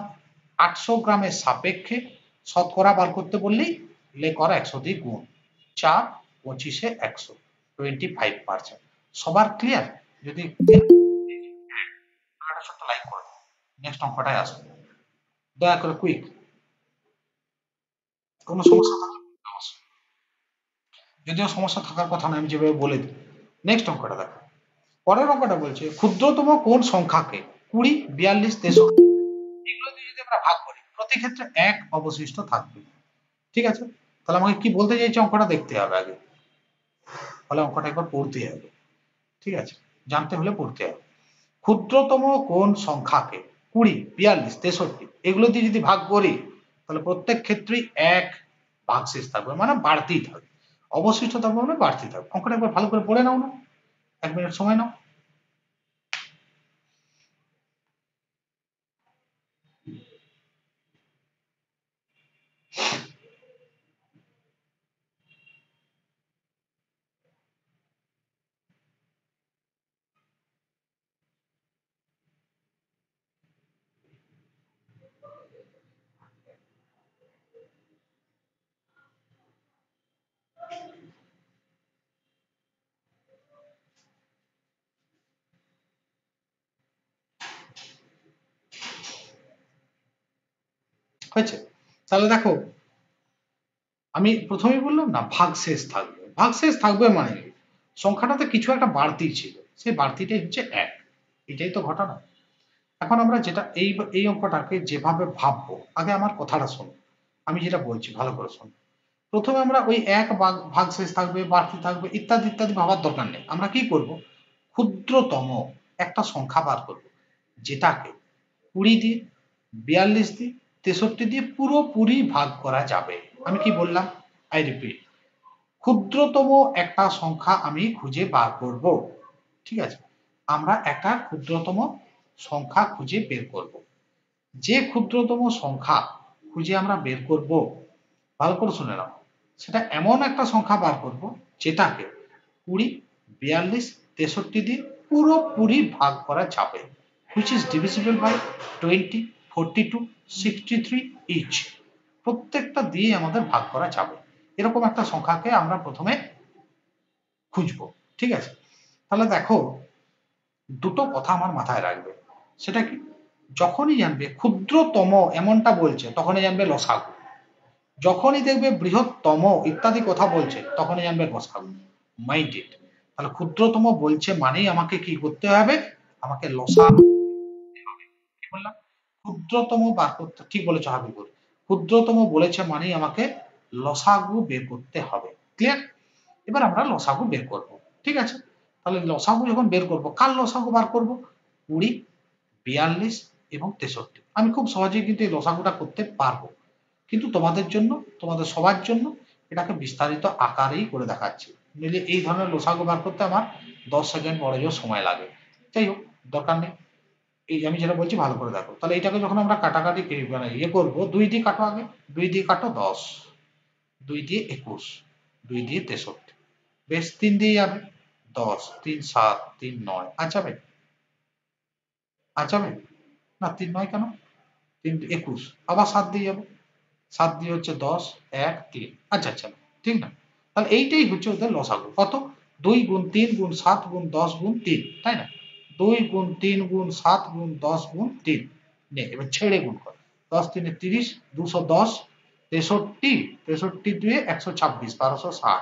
আটশো গ্রামের সাপেক্ষে শতকরা বার করতে বললেই লে করা একশো দিয়ে গুণ চার পঁচিশে একশো টোয়েন্টি ফাইভ পার্সেন্ট সবার ক্লিয়ার যদি লাইক করে নেক্সট অঙ্কটায় আসবে দয়া করে কুইক কোন সমস্যা যদিও সমস্যা থাকার কথা না আমি যেভাবে বলে দিই নেক্সট অঙ্কটা দেখো পরের অঙ্কটা বলছে ক্ষুদ্রতম কোন সংখ্যাকে কুড়ি বিয়াল্লিশ তেষট্টি এগুলো যদি আমরা ভাগ করি প্রতি ক্ষেত্রে এক অবশিষ্ট থাকবে ঠিক আছে তাহলে আমাকে কি বলতে অঙ্কটা দেখতে হবে আগে ফলে অঙ্কটা একবার পড়তে হবে ঠিক আছে জানতে হলে পড়তে হবে ক্ষুদ্রতম কোন সংখ্যাকে কুড়ি বিয়াল্লিশ তেষট্টি এগুলো দিয়ে যদি ভাগ করি তাহলে প্রত্যেক ক্ষেত্রেই এক ভাগশেষ থাকবে মানে বাড়তেই থাকবে অবশিষ্ট থাকবে মানে বাড়তেই থাকবে অঙ্কটা একবার ভালো করে পড়ে নাও না এক মিনিট সময় নাও হয়েছে তাহলে দেখো আমি প্রথমে বললাম না ভাগ শেষ থাকবে ভাগ শেষ থাকবে মানে সংখ্যাটাতে কিছু একটা বাড়তি ছিল সেই বাড়তিটাই হচ্ছে এক এটাই তো ঘটনা এখন আমরা যেটা এই এই অঙ্কটাকে যেভাবে ভাববো আগে আমার কথাটা শোনো আমি যেটা বলছি ভালো করে শোনো প্রথমে আমরা ওই এক ভাগ শেষ থাকবে বাড়তি থাকবে ইত্যাদি ইত্যাদি ভাবার দরকার নেই আমরা কি করব ক্ষুদ্রতম একটা সংখ্যা বার করব যেটাকে কুড়ি দিয়ে বিয়াল্লিশ দিয়ে তেষট্টি দিয়ে পুরোপুরি ভাগ করা যাবে আমি কি বললাম আই রিপিট ক্ষুদ্রতম একটা সংখ্যা আমি খুঁজে বার করব ঠিক আছে আমরা একটা ক্ষুদ্রতম সংখ্যা খুঁজে বের করব যে ক্ষুদ্রতম সংখ্যা খুঁজে আমরা বের করব ভালো করে শুনে নাও সেটা এমন একটা সংখ্যা বার করব যেটাকে কুড়ি বিয়াল্লিশ তেষট্টি দিয়ে পুরোপুরি ভাগ করা যাবে which is divisible by twenty forty two sixty each প্রত্যেকটা দিয়ে আমাদের ভাগ করা যাবে এরকম একটা সংখ্যাকে আমরা প্রথমে খুঁজব ঠিক আছে তাহলে দেখো দুটো কথা আমার মাথায় রাখবে সেটা কি যখনই জানবে ক্ষুদ্রতম এমনটা বলছে তখনই জানবে লসাগু যখনই দেখবে বৃহত্তম ইত্যাদি কথা বলছে তখনই জানবে লসাগু মাইন্ড ইট তাহলে ক্ষুদ্রতম বলছে মানেই আমাকে কি করতে হবে আমাকে লসাগু কি বললাম ক্ষুদ্রতম বার করতে ঠিক বলেছ হাবিবুর ক্ষুদ্রতম বলেছে মানে আমাকে লসাগু বের করতে হবে ক্লিয়ার এবার আমরা লসাগু বের করব ঠিক আছে তাহলে লসাগু যখন বের করব কার লসাগু বার করব কুড়ি বিয়াল্লিশ এবং তেষট্টি আমি খুব সহজেই কিন্তু এই লসাগুটা করতে পারবো কিন্তু তোমাদের জন্য তোমাদের সবার জন্য এটাকে বিস্তারিত আকারেই করে দেখাচ্ছি নইলে এই ধরনের লোসাগু বার করতে আমার দশ সেকেন্ড বড় সময় লাগে যাই হোক দরকার নেই এই আমি যেটা বলছি ভালো করে দেখো তাহলে এটাকে যখন আমরা কাটাকাটি মানে ইয়ে করবো দুই দিয়ে কাটো আগে দুই দিয়ে কাটো দশ দুই দিয়ে একুশ দুই দিয়ে তেষট্টি বেশ তিন দিয়ে যাবে দশ তিন সাত তিন নয় আঁচাবে আঁচাবে না তিন নয় কেন তিন একুশ আবার সাত দিয়ে যাবো সাত দিয়ে হচ্ছে দশ এক তিন আচ্ছা আচ্ছা ঠিক না তাহলে এইটাই হচ্ছে ওদের লসাগু কত দুই গুণ তিন গুণ সাত গুণ দশ গুণ তিন তাই না দুই গুণ তিন গুণ সাত গুণ দশ গুণ তিন নে এবার ছেড়ে গুণ কর দশ তিনে তিরিশ দুশো দশ তেষট্টি তেষট্টি দুয়ে একশো ছাব্বিশ বারোশো ষাট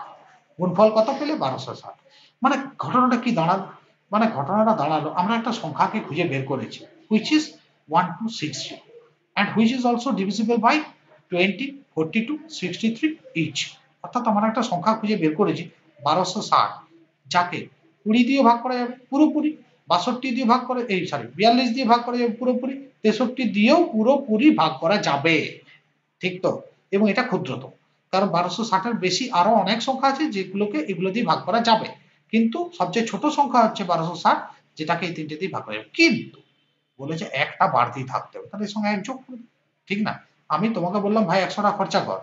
গুণফল কত পেলে বারোশো ষাট মানে ঘটনাটা কি দাঁড়ালো মানে ঘটনাটা দাঁড়ালো আমরা একটা সংখ্যাকে খুঁজে বের করেছি which is one two six zero and which is also divisible by twenty forty two sixty three each অর্থাৎ আমরা একটা সংখ্যা খুঁজে বের করেছি বারোশো ষাট যাকে কুড়ি দিয়ে ভাগ করা যাবে পুরোপুরি বাষট্টি দিয়ে ভাগ করে এই সরি বিয়াল্লিশ দিয়ে ভাগ করা যাবে পুরোপুরি তেষট্টি দিয়েও পুরোপুরি ভাগ করা যাবে ঠিক তো এবং এটা ক্ষুদ্রতম কারণ বারোশো ষাটের বেশি আরো অনেক সংখ্যা আছে যেগুলোকে এগুলো দিয়ে ভাগ করা যাবে কিন্তু সবচেয়ে ছোট সংখ্যা হচ্ছে বারোশো ষাট যেটাকে এই তিনটে দিয়ে ভাগ করা যাবে কিন্তু বলেছে একটা বাড়তি থাকতে হবে তাহলে এর সঙ্গে এক যোগ ঠিক না আমি তোমাকে বললাম ভাই একশো টাকা খরচা কর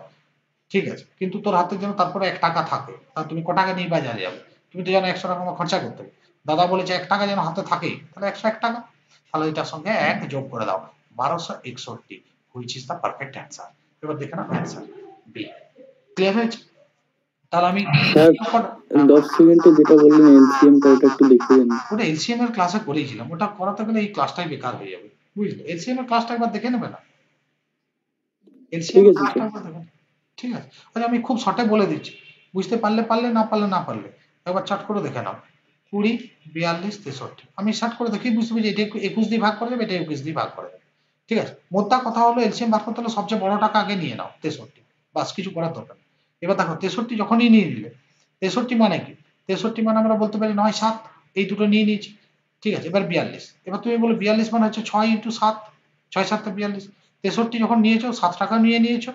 ঠিক আছে কিন্তু তোর হাতে যেন তারপরে এক টাকা থাকে তাহলে তুমি ক টাকা নিয়ে বাজারে যাবে তুমি তো জানো একশো টাকা আমার খরচা করতে হবে দাদা বলেছে এক টাকা যেন হাতে থাকে তাহলে একশো এক টাকা তাহলে এটার সঙ্গে এক যোগ করে দাও বারোশো একষট্টি which is the perfect answer এবার দেখে নাও অ্যান্সার বি ক্লিয়ার হয়েছে তাহলে আমি সেকেন্ডে যেটা বললেন ওটা একটু দেখে ওটা এলসিএম এর ক্লাসে করেছিলাম ওটা করাতে গেলে এই ক্লাসটাই বেকার হয়ে যাবে বুঝলে এলসিএম এর ক্লাসটা একবার দেখে নেবে না এলসিএম ঠিক আছে আচ্ছা আমি খুব শর্টে বলে দিচ্ছি বুঝতে পারলে পারলে না পারলে না পারলে একবার চট করে দেখে নাও কুড়ি বিয়াল্লিশ তেষট্টি আমি ষাট করে দেখি বুঝতে পেরেছি এটা একুশ দিয়ে ভাগ করে দেবে এটা একুশ দিয়ে ভাগ করে দেবে ঠিক আছে মোদ্দা কথা হলো এলসিএম ভাগ করতে হলে সবচেয়ে বড় টাকা আগে নিয়ে নাও তেষট্টি বাস কিছু করার দরকার এবার দেখো তেষট্টি যখনই নিয়ে নিলে তেষট্টি মানে কি তেষট্টি মানে আমরা বলতে পারি নয় সাত এই দুটো নিয়ে নিয়েছি ঠিক আছে এবার বিয়াল্লিশ এবার তুমি বলো বিয়াল্লিশ মানে হচ্ছে ছয় ইন্টু সাত ছয় সাতটা বিয়াল্লিশ তেষট্টি যখন নিয়েছো সাত টাকা নিয়ে নিয়েছো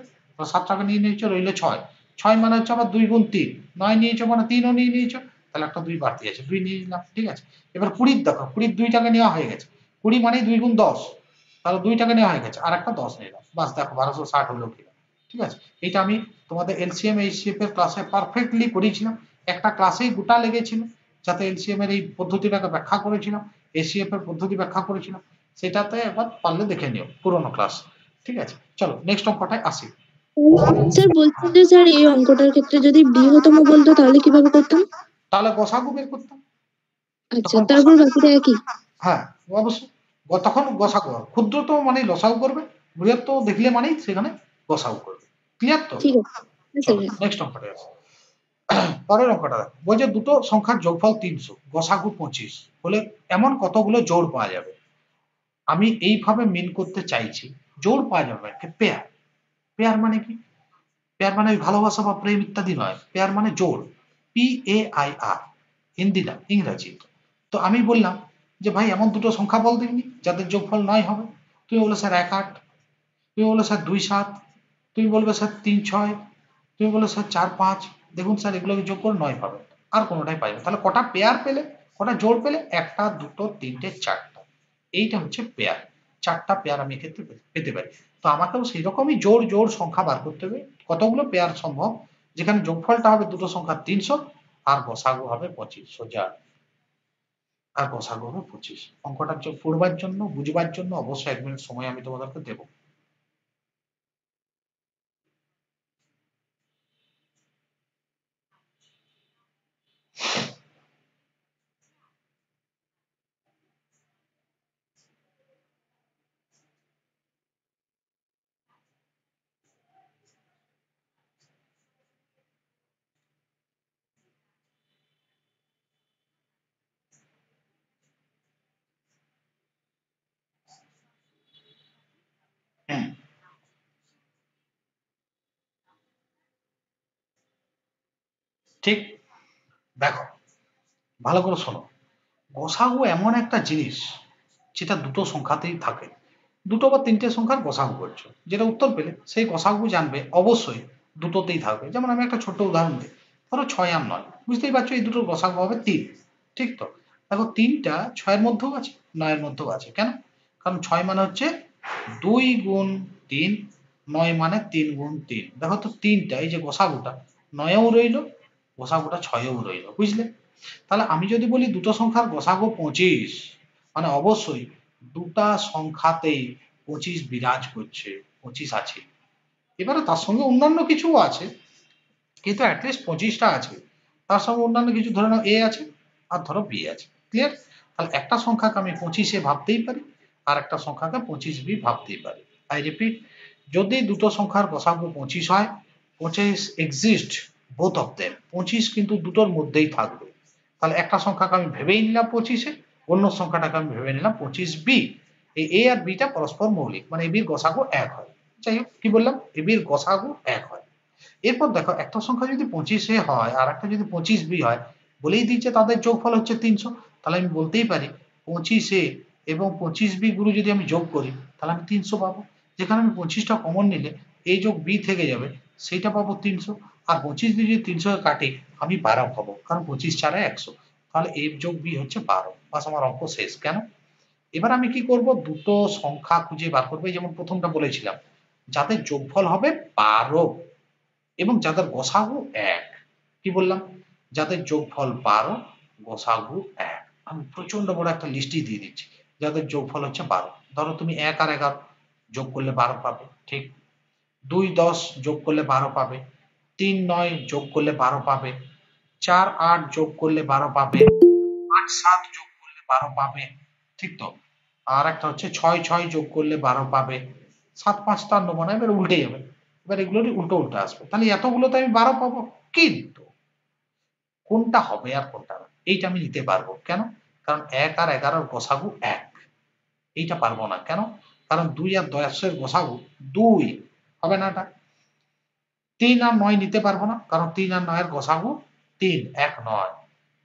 সাত টাকা নিয়ে নিয়েছো রইলো ছয় ছয় মানে হচ্ছে আবার দুই গুণ তিন নয় নিয়েছো মানে তিনও নিয়ে নিয়েছো তাহলে একটা দুই বাড়তি আছে দুই নিয়ে নিলাম ঠিক আছে এবার কুড়ির দেখো কুড়ির দুই টাকা নেওয়া হয়ে গেছে কুড়ি মানে দুই গুণ দশ তাহলে দুই টাকা নেওয়া হয়ে গেছে আর একটা দশ নিলাম বাস দেখো বারোশো ষাট হলো কিলাম ঠিক আছে এটা আমি তোমাদের এলসিএম এইচসিএফ এর ক্লাসে পারফেক্টলি করেছিলাম একটা ক্লাসেই গোটা লেগেছিল যাতে এলসিএম এর এই পদ্ধতিটাকে ব্যাখ্যা করেছিলাম এসিএফ এর পদ্ধতি ব্যাখ্যা করেছিলাম সেটাতে একবার পারলে দেখে নিও পুরোনো ক্লাস ঠিক আছে চলো নেক্সট অঙ্কটায় আসি স্যার বলছি যে স্যার এই অঙ্কটার ক্ষেত্রে যদি বৃহত্তম বলতো তাহলে কিভাবে করতাম তাহলে গোসাগু বের করতাম আচ্ছা, হ্যাঁ অবশ্যই তখন মানে করবে দেখলে মানেই সেখানে করবে ক্লিয়ার তো নেক্সট অঙ্কটা পরের অঙ্কটা বলছে দুটো সংখ্যার যোগফল তিনশো গসাগু পঁচিশ হলে এমন কতগুলো জোর পাওয়া যাবে আমি এইভাবে মিল করতে চাইছি জোর পাওয়া যাবে পেয়ার মানে পেয়ার মানে কি পেয়ার মানে ভালোবাসা বা প্রেম ইত্যাদি নয় পেয়ার মানে জোর পিএআইআর হিন্দিটা ইংরাজি তো আমি বললাম যে ভাই এমন দুটো সংখ্যা বল দিবি যাদের যোগফল নয় হবে তুমি বলো স্যার এক আট তুমি বলো স্যার দুই সাত তুমি বলবে স্যার তিন ছয় তুমি বলো স্যার চার পাঁচ দেখুন স্যার এগুলোকে যোগ করে নয় পাবে আর কোনোটাই পাইবে তাহলে কটা পেয়ার পেলে কটা জোর পেলে একটা দুটো তিনটে চারটা এইটা হচ্ছে পেয়ার চারটা পেয়ার আমি এক্ষেত্রে পেতে পারি তো আমাকেও সেই রকমই জোর জোর সংখ্যা বার করতে হবে কতগুলো পেয়ার সম্ভব যেখানে যোগফলটা হবে দুটো সংখ্যা তিনশো আর গসাগু হবে পঁচিশ সোজা আর গসাগু হবে পঁচিশ অঙ্কটা ফুরবার জন্য বুঝবার জন্য অবশ্যই এক মিনিট সময় আমি তোমাদেরকে দেবো ঠিক দেখো ভালো করে শোনো গোসাগু এমন একটা জিনিস যেটা দুটো সংখ্যাতেই থাকে দুটো বা তিনটে সংখ্যার গোসাগু করছো যেটা উত্তর পেলে সেই গোসাগু জানবে অবশ্যই দুটোতেই থাকবে যেমন আমি একটা ছোট্ট উদাহরণ দিই ধরো ছয় আর নয় বুঝতেই পারছো এই দুটোর গোসাগু হবে তিন ঠিক তো দেখো তিনটা ছয়ের মধ্যেও আছে নয়ের মধ্যেও আছে কেন কারণ ছয় মানে হচ্ছে দুই গুণ তিন নয় মানে তিন গুণ তিন দেখো তো তিনটা এই যে গোসাগুটা নয়েও রইলো গোসাগুটা ছয় ওম রইল বুঝলে তাহলে আমি যদি বলি দুটো সংখ্যার গোসাগো পঁচিশ মানে অবশ্যই দুটা সংখ্যাতেই পঁচিশ বিরাজ করছে পঁচিশ আছে এবারে তার সঙ্গে অন্যান্য কিছুও আছে কিন্তু অ্যাটলিস্ট পঁচিশটা আছে তার সঙ্গে অন্যান্য কিছু ধরে নাও এ আছে আর ধরো বি আছে ক্লিয়ার তাহলে একটা সংখ্যাকে আমি পঁচিশে ভাবতেই পারি আর একটা সংখ্যাকে পঁচিশ বি ভাবতেই পারি আই রিপিট যদি দুটো সংখ্যার গসাগু পঁচিশ হয় পঁচিশ এক্সিস্ট বোথ অফ দেম পঁচিশ কিন্তু দুটোর মধ্যেই থাকবে তাহলে একটা সংখ্যাকে আমি ভেবেই নিলাম পঁচিশে অন্য সংখ্যাটাকে আমি ভেবে নিলাম পঁচিশ বি এই এ আর বিটা পরস্পর মৌলিক মানে এবির গসাগু এক হয় যাই হোক কি বললাম এবির গসাগু এক হয় এরপর দেখো একটা সংখ্যা যদি পঁচিশে হয় আর একটা যদি পঁচিশ বি হয় বলেই দিচ্ছে তাদের যোগফল হচ্ছে তিনশো তাহলে আমি বলতেই পারি পঁচিশে এবং পঁচিশ বি গুলো যদি আমি যোগ করি তাহলে আমি তিনশো পাবো যেখানে আমি পঁচিশটা কমন নিলে এই যোগ বি থেকে যাবে সেইটা পাবো তিনশো আর পঁচিশ দিয়ে যদি তিনশো কাটি আমি বারো পাবো কারণ পঁচিশ ছাড়া একশো তাহলে এফ যোগ বি হচ্ছে বারো বাস আমার অঙ্ক শেষ কেন এবার আমি কি করব দুটো সংখ্যা খুঁজে বার করবো যেমন প্রথমটা বলেছিলাম যাদের যোগফল হবে বারো এবং যাদের গোসাগু এক কি বললাম যাদের যোগফল বারো গোসাগু এক আমি প্রচন্ড বড় একটা লিস্টই দিয়ে দিচ্ছি যাদের যোগফল হচ্ছে বারো ধরো তুমি এক আর এগারো যোগ করলে বারো পাবে ঠিক দুই দশ যোগ করলে বারো পাবে তিন নয় যোগ করলে বারো পাবে চার আট যোগ করলে বারো পাবে আট সাত যোগ করলে বারো পাবে ঠিক তো আর একটা হচ্ছে ছয় ছয় যোগ করলে বারো পাবে সাত পাঁচটা অন্য মনে এবার উল্টে যাবে এবার এগুলোর উল্টো উল্টো আসবে তাহলে এতগুলো তো আমি বারো পাবো কিন্তু কোনটা হবে আর কোনটা এইটা আমি নিতে পারবো কেন কারণ এক আর এগারোর গোসাগু এক এইটা পারবো না কেন কারণ দুই আর দশের গোসাগু দুই হবে না এটা তিন আর নয় নিতে পারবো না কারণ তিন আর নয়ের গোসাগু তিন এক নয়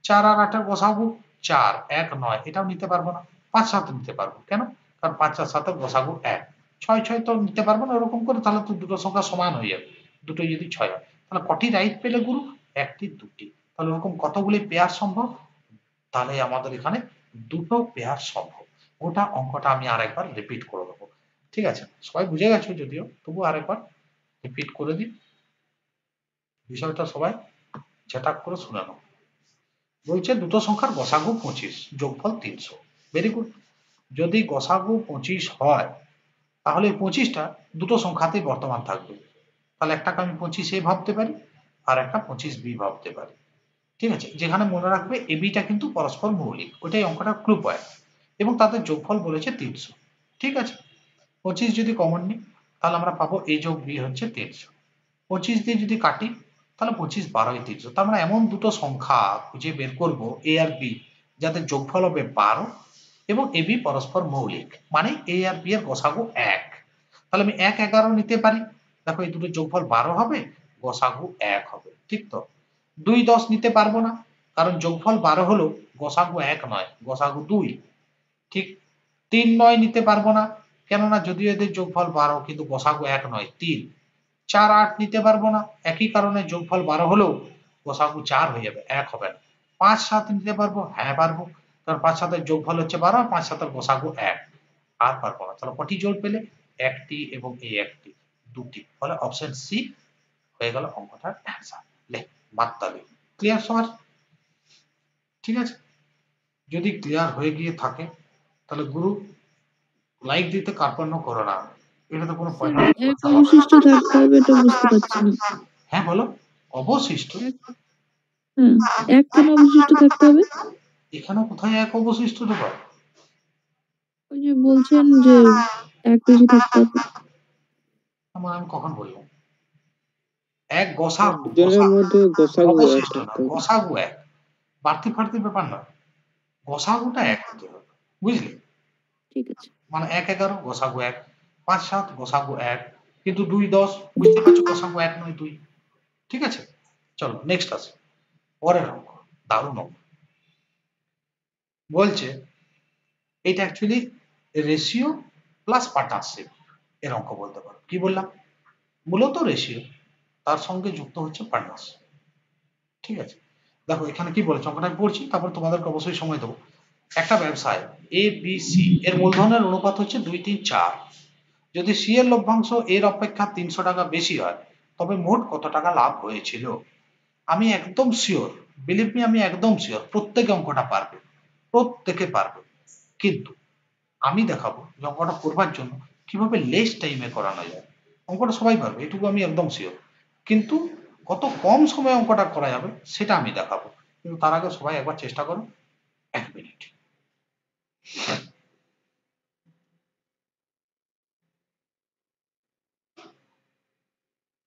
চার আর আটের গোসাগু চার এক নয় এটাও নিতে পারবো না পাঁচ সাত নিতে পারবো কেন কারণ পাঁচ আর সাতের গোসাগু এক ছয় ছয় তো নিতে পারবো না ওরকম করে তাহলে তো দুটো সংখ্যা সমান হয়ে যাবে দুটোই যদি ছয় হয় তাহলে কটি রাইট পেলে গুরু একটি দুটি তাহলে ওরকম কতগুলি পেয়ার সম্ভব তাহলে আমাদের এখানে দুটো পেয়ার সম্ভব ওটা অঙ্কটা আমি আরেকবার রিপিট করে দেবো ঠিক আছে সবাই বুঝে গেছো যদিও তবু আরেকবার রিপিট করে দিই বিষয়টা সবাই ঝেটাক করে শুনানো বলছে দুটো সংখ্যার গসাগু পঁচিশ যোগফল তিনশো ভেরি গুড যদি গসাগু পঁচিশ হয় তাহলে পঁচিশটা দুটো সংখ্যাতেই বর্তমান থাকবে তাহলে একটাকে আমি পঁচিশ এ ভাবতে পারি আর একটা পঁচিশ বি ভাবতে পারি ঠিক আছে যেখানে মনে রাখবে এ বিটা কিন্তু পরস্পর মৌলিক ওইটাই অঙ্কটা ক্লু পয়েন্ট এবং তাদের যোগফল বলেছে তিনশো ঠিক আছে পঁচিশ যদি কমন নিই তাহলে আমরা পাবো এ যোগ বি হচ্ছে তিনশো পঁচিশ দিয়ে যদি কাটি তাহলে পঁচিশ বারোই তিরিশ তার মানে এমন দুটো সংখ্যা খুঁজে বের করব এ আর বি যাদের যোগফল হবে বারো এবং এ বি পরস্পর মৌলিক মানে এ আর বি এর গোসাগু এক তাহলে আমি এক এগারো নিতে পারি দেখো এই দুটো যোগফল বারো হবে গসাগু এক হবে ঠিক তো দুই দশ নিতে পারবো না কারণ যোগফল বারো হলো গোসাগু এক নয় গসাগু দুই ঠিক তিন নয় নিতে পারবো না কেননা যদিও এদের যোগফল বারো কিন্তু গোসাগু এক নয় তিন চার আট নিতে পারবো না একই কারণে যোগফল বারো হলেও গোসাগু চার হয়ে যাবে এক হবে না পাঁচ সাত নিতে পারবো হ্যাঁ পারবো কারণ পাঁচ সাতের যোগফল হচ্ছে বারো পাঁচ সাতের গোসাগু এক আর পারবো না তাহলে কটি জোর পেলে একটি এবং এই একটি দুটি ফলে অপশন সি হয়ে গেল অঙ্কটার অ্যান্সার লে মাত্রা ক্লিয়ার সবার ঠিক আছে যদি ক্লিয়ার হয়ে গিয়ে থাকে তাহলে গুরু লাইক দিতে কার্পণ্য করো না এটা তো কোনো অবশিষ্ট বুঝতে পারছি না হ্যাঁ বলো অবশিষ্ট এক অবশিষ্ট থাকতে হবে এখানে কোথায় এক অবশিষ্ট ওই যে বলছেন যে এক থাকতে হবে আমার মানে আমি কখন বললাম এক গসাগু মধ্যে অবশিষ্ট না এক বাড়তি ফাড়তি ব্যাপার না গসাগুটা এক হতে হবে বুঝলি ঠিক আছে মানে এক এগারো গসাগু এক পাঁচ সাত বসাগু এক কিন্তু দুই দশ বুঝতে পারছো বসাগু এক নয় দুই ঠিক আছে চলো নেক্সট আসে পরের অঙ্ক দারুণ অঙ্ক বলছে এটা অ্যাকচুয়ালি রেশিও প্লাস পার্টনারশিপ এর অঙ্ক বলতে পারো কি বললাম মূলত রেশিও তার সঙ্গে যুক্ত হচ্ছে পার্টনারশিপ ঠিক আছে দেখো এখানে কি বলেছে অঙ্কটা আমি পড়ছি তারপর তোমাদেরকে অবশ্যই সময় দেবো একটা ব্যবসায় এ বি সি এর মূলধনের অনুপাত হচ্ছে দুই তিন চার যদি সি এর লভ্যাংশ এর অপেক্ষা তিনশো টাকা বেশি হয় তবে মোট কত টাকা লাভ হয়েছিল আমি একদম শিওর বিলিভ মি আমি একদম শিওর প্রত্যেকে অঙ্কটা পারবে প্রত্যেকে পারবে কিন্তু আমি দেখাবো যে অঙ্কটা করবার জন্য কিভাবে লেস টাইমে করানো যায় অঙ্কটা সবাই পারবে এটুকু আমি একদম শিওর কিন্তু কত কম সময়ে অঙ্কটা করা যাবে সেটা আমি দেখাবো কিন্তু তার আগে সবাই একবার চেষ্টা করো এক মিনিট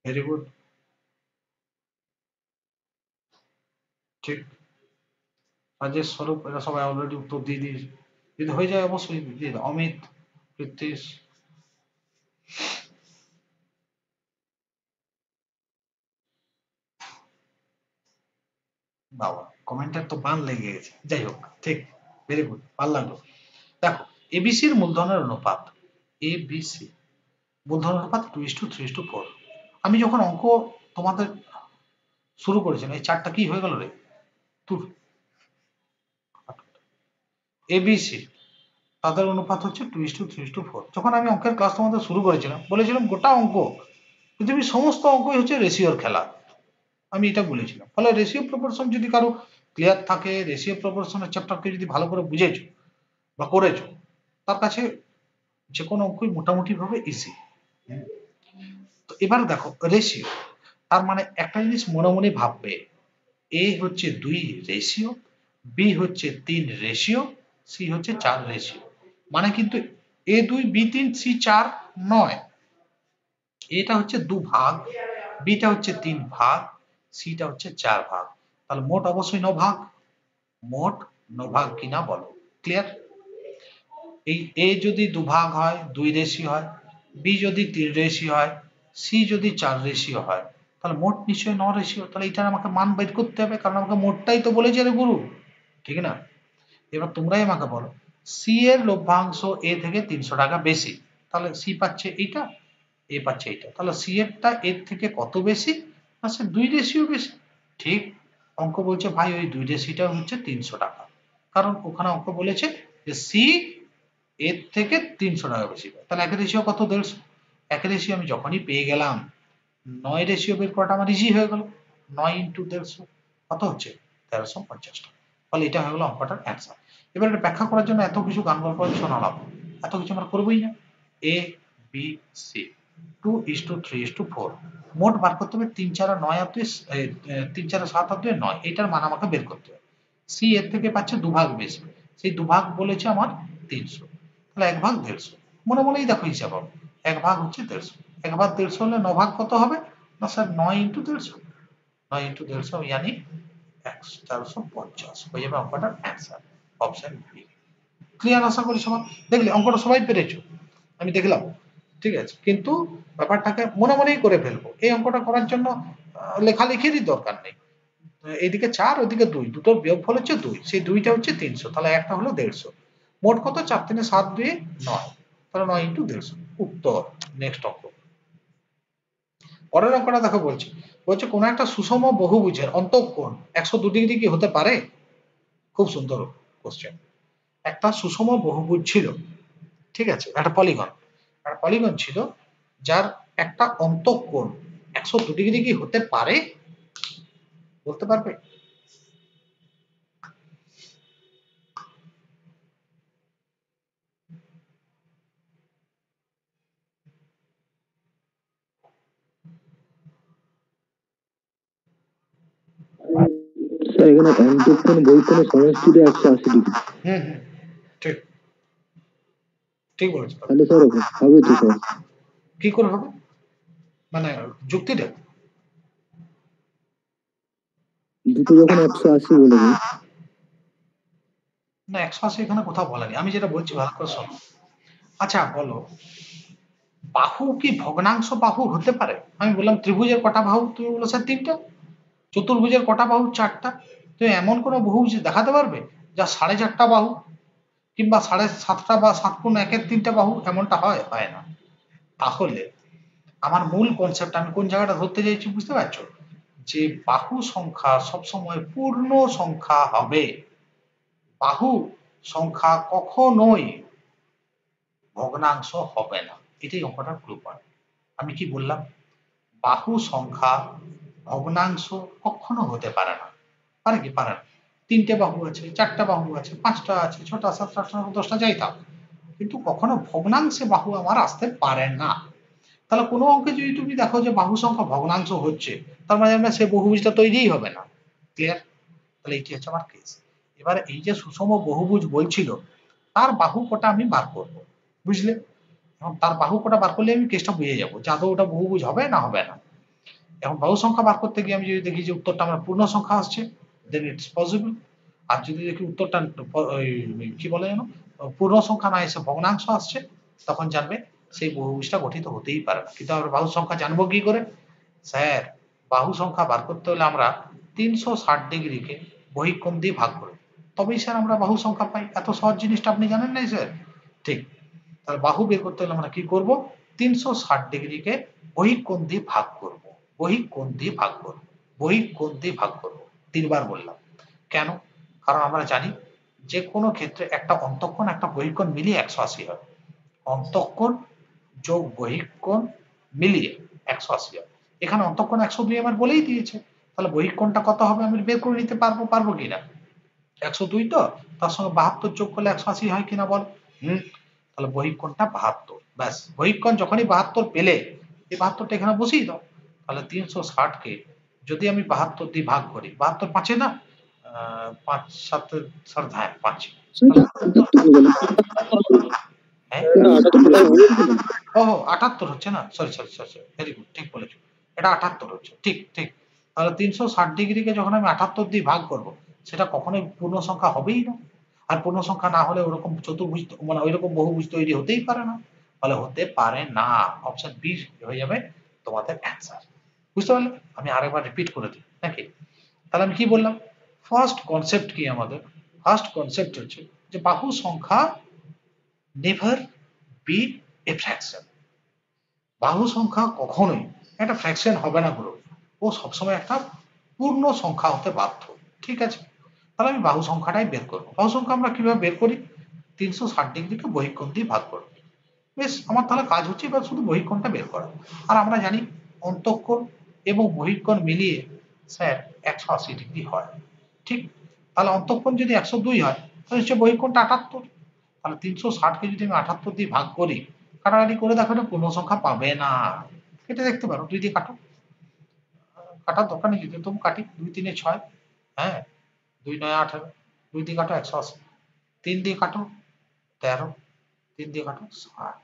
হ্যারিবট ঠিক কাজের স্বরূপ এরা সবাই অলরেডি উত্তর দিয়ে দিয়েছে যদি হয়ে যায় অবশ্যই দিয়ে অমিত প্রীতিশ বাবা কমেন্টার তো বান লেগে গেছে যাই হোক ঠিক ভেরি গুড ভালো লাগলো দেখো এবিসির মূলধনের অনুপাত এবিসি মূলধন অনুপাত two is to three is to four আমি যখন অঙ্ক তোমাদের শুরু করেছিলাম এই চারটা কি হয়ে গেল রে তুর এবিসি তাদের অনুপাত হচ্ছে two is to three two four যখন আমি অঙ্কের ক্লাস তোমাদের শুরু করেছিলাম বলেছিলাম গোটা অঙ্ক পৃথিবীর সমস্ত অঙ্কই হচ্ছে রেশিওর খেলা আমি এটা বলেছিলাম ফলে রেশিও প্রপোর্শন যদি কারো ক্লিয়ার থাকে রেশিও প্রপোর্শনের চ্যাপ্টারকে যদি ভালো করে বুঝেছো বা করেছো তার কাছে যে কোনো অঙ্কই মোটামুটিভাবে ইজি এবার দেখো রেশিও তার মানে একটা জিনিস মনে মনে ভাববে এ হচ্ছে দুই রেশিও বি হচ্ছে তিন রেশিও সি হচ্ছে চার রেশিও মানে কিন্তু এ দুই বি তিন সি চার নয় এটা হচ্ছে দু ভাগ বিটা হচ্ছে তিন ভাগ সিটা হচ্ছে চার ভাগ তাহলে মোট অবশ্যই ন ভাগ মোট ন ভাগ কিনা বলো ক্লিয়ার এই এ যদি দুভাগ হয় দুই রেশি হয় বি যদি তিন রেশি হয় সি যদি চার রেশিও হয় তাহলে মোট নিশ্চয়ই ন রেশিও তাহলে এটার আমাকে মান বের করতে হবে কারণ আমাকে মোটটাই তো বলেছে রে গুরু ঠিক না এবার তোমরাই আমাকে বলো সি এর লভ্যাংশ এ থেকে তিনশো টাকা বেশি তাহলে সি পাচ্ছে এইটা এ পাচ্ছে এইটা তাহলে সি টা এর থেকে কত বেশি সে দুই রেশিও বেশি ঠিক অঙ্ক বলছে ভাই ওই দুই রেশিটা হচ্ছে তিনশো টাকা কারণ ওখানে অঙ্ক বলেছে যে সি এর থেকে তিনশো টাকা বেশি তাহলে একের রেশিও কত দেড়শো এক রেশিও আমি যখনই পেয়ে গেলাম নয় রেশিও বের করাটা আমার ইজি হয়ে গেল নয় ইন্টু দেড়শো কত হচ্ছে তেরোশো পঞ্চাশ টাকা ফলে এটা হয়ে গেলো অঙ্কটার অ্যান্সার এবার এটা ব্যাখ্যা করার জন্য এত কিছু গান গল্প শোনা লাভ এত কিছু আমরা করবোই না A B C two is to three is to four মোট বার করতে হবে তিন চার নয় আর তিন চার সাত আর দুই নয় এটার মান আমাকে বের করতে হবে সি এর থেকে পাচ্ছে দুভাগ বেশি সেই দুভাগ বলেছে আমার তিনশো তাহলে এক ভাগ দেড়শো মনে মনেই দেখো হিসাব হবে এক ভাগ হচ্ছে দেড়শো এক ভাগ দেড়শো হলে ন ভাগ কত হবে না স্যার নয় ইন্টু দেড়শো নয় ইন্টু দেড়শো ইয়ানি মানে একশো চারশো পঞ্চাশ হয়ে যাবে অঙ্কটার অ্যান্সার অপশন বি ক্লিয়ার আশা করি সবাই দেখলে অঙ্কটা সবাই পেরেছো আমি দেখলাম ঠিক আছে কিন্তু ব্যাপারটাকে মনে মনেই করে ফেলবো এই অঙ্কটা করার জন্য লেখালেখিরই দরকার নেই এইদিকে চার ওদিকে দুই দুটোর বিয়োগফল হচ্ছে দুই সেই দুইটা হচ্ছে তিনশো তাহলে একটা হলো দেড়শো মোট কত চার তিনে সাত দুই নয় তাহলে নয় ইন্টু দেড়শো উত্তর নেক্সট অঙ্ক পরের অঙ্কটা দেখো বলছি বলছে কোন একটা সুষম বহুভুজের অন্তঃকোণ একশো দু ডিগ্রি কি হতে পারে খুব সুন্দর কোশ্চেন একটা সুষম বহুভুজ ছিল ঠিক আছে একটা পলিগন একটা পলিগন ছিল যার একটা অন্তঃকোণ একশো দু ডিগ্রি কি হতে পারে বলতে পারবে তার এখানে অন্তঃক্ষণ বৈক্ষণ সমষ্টিতে একশো আশি ডিগ্রি ঠিক ঠিক বলেছো তাহলে স্যার হবে তো স্যার কি করে হবে মানে যুক্তি যুক্তিটা দুটো যখন একশো আশি বলে না একশো আশি এখানে কোথাও বলেনি আমি যেটা বলছি ভালো করে শোনো আচ্ছা বলো বাহু কি ভগ্নাংশ বাহু হতে পারে আমি বললাম ত্রিভুজের কটা বাহু তুমি বলো স্যার তিনটা চতুর্ভুজের কটা বাহু চারটা তো এমন কোনো বহুভুজ দেখাতে পারবে যা সাড়ে চারটা বাহু কিংবা সাড়ে সাতটা বা সাত কোন একের তিনটা বাহু এমনটা হয় হয় না তাহলে আমার মূল কনসেপ্ট আমি কোন জায়গাটা ধরতে চাইছি বুঝতে পারছো যে বাহু সংখ্যা সবসময় পূর্ণ সংখ্যা হবে বাহু সংখ্যা কখনোই ভগ্নাংশ হবে না এটাই অঙ্কটার ক্লু পয়েন্ট আমি কি বললাম বাহু সংখ্যা ভগ্নাংশ কখনো হতে পারে না পারে কি পারে না তিনটে বাহু আছে চারটা বাহু আছে পাঁচটা আছে ছটা সাতটা আটটা দশটা যাই থাক কিন্তু কখনো ভগ্নাংশে বাহু আমার আসতে পারে না তাহলে কোনো অঙ্কে যদি তুমি দেখো যে বাহু সংখ্যা ভগ্নাংশ হচ্ছে তার মানে আমরা সে বহুভুজটা তৈরিই হবে না ক্লিয়ার তাহলে এটি হচ্ছে আমার কেস এবার এই যে সুষম বহুভুজ বলছিল তার বাহু কটা আমি বার করবো বুঝলে তার বাহু কটা বার করলে আমি কেসটা বুঝে যাবো যাদব ওটা বহুভুজ হবে না হবে না এখন বাহু সংখ্যা বার করতে গিয়ে আমি যদি দেখি যে উত্তরটা আমার পূর্ণ সংখ্যা আসছে দেন ইটস পসিবল আর যদি দেখি উত্তরটা কি বলে যেন পূর্ণ সংখ্যা না এসে ভগ্নাংশ আসছে তখন জানবে সেই বহুভুজটা গঠিত হতেই পারে না কিন্তু আমরা বাহু সংখ্যা জানবো কি করে স্যার বাহু সংখ্যা বার করতে হলে আমরা তিনশো ষাট ডিগ্রিকে বহিকোণ দিয়ে ভাগ করি তবেই স্যার আমরা বাহু সংখ্যা পাই এত সহজ জিনিসটা আপনি জানেন নাই স্যার ঠিক তাহলে বাহু বের করতে হলে আমরা কি করব তিনশো ষাট ডিগ্রিকে বহিকোণ দিয়ে ভাগ করব বহিঃকোণ দিয়ে ভাগ করবো বহিঃকোণ দিয়ে ভাগ করবো তিনবার বললাম কেন কারণ আমরা জানি যে কোনো ক্ষেত্রে একটা অন্তঃকোণ একটা বহিঃকোণ মিলিয়ে একশো আশি হয় অন্তঃকোণ যোগ বহিঃকোণ মিলিয়ে একশো আশি হয় এখানে অন্তঃকোণ একশো দুই আমার বলেই দিয়েছে তাহলে বহিঃকোণটা কত হবে আমি বের করে নিতে পারবো পারবো কিনা একশো দুই তো তার সঙ্গে বাহাত্তর যোগ করলে একশো আশি হয় কিনা বল হম তাহলে বহিঃকোণটা বাহাত্তর ব্যাস বহিঃকোণ যখনই বাহাত্তর পেলে এই বাহাত্তরটা এখানে বসিয়ে দাও তাহলে তিনশো ষাটকে যদি আমি বাহাত্তর দিয়ে ভাগ করি বাহাত্তর পাঁচে না পাঁচ সাত সাত হ্যাঁ পাঁচ ও আটাত্তর হচ্ছে না sorry sorry sorry very good ঠিক বলেছো এটা আটাত্তর হচ্ছে ঠিক ঠিক তাহলে তিনশো ষাট ডিগ্রিকে যখন আমি আটাত্তর দিয়ে ভাগ করব সেটা কখনোই পূর্ণ সংখ্যা হবেই না আর পূর্ণ সংখ্যা না হলে ওরকম চতুর্ভুজ মানে ওইরকম বহুভুজ তৈরি হতেই পারে না ফলে হতে পারে না অপশন বি হয়ে যাবে তোমাদের অ্যান্সার বুঝতে পারলে আমি আরেকবার রিপিট করে দিই নাকি তাহলে আমি কি বললাম ফার্স্ট কনসেপ্ট কি আমাদের ফার্স্ট কনসেপ্ট হচ্ছে যে বাহু সংখ্যা নেভার বি এ ফ্র্যাকশন বাহু সংখ্যা কখনোই একটা ফ্র্যাকশন হবে না গুলো ও সবসময় একটা পূর্ণ সংখ্যা হতে বাধ্য ঠিক আছে তাহলে আমি বাহু সংখ্যাটাই বের করবো বাহু সংখ্যা আমরা কিভাবে বের করি তিনশো ষাট ডিগ্রিকে বহিক্ষণ দিয়ে ভাগ করবো বেশ আমার তাহলে কাজ হচ্ছে এবার শুধু বহিক্ষণটা বের করা আর আমরা জানি অন্তঃক্ষণ এবং বহিকোণ মিলিয়ে স্যার একশো আশি ডিগ্রি হয় ঠিক তাহলে অন্তঃক্ষণ যদি একশো দুই হয় তাহলে সে বহিকোণটা আটাত্তর তাহলে তিনশো ষাটকে যদি আমি আটাত্তর দিয়ে ভাগ করি কাটাকাটি করে এটা পূর্ণ সংখ্যা পাবে না কেটে দেখতে পারো দুই দিয়ে কাটো কাটার দরকার নেই যদি তুমি কাটি দুই তিনে ছয় হ্যাঁ দুই নয় আঠারো দুই দিয়ে কাটো একশো আশি তিন দিয়ে কাটো তেরো তিন দিয়ে কাটো ষাট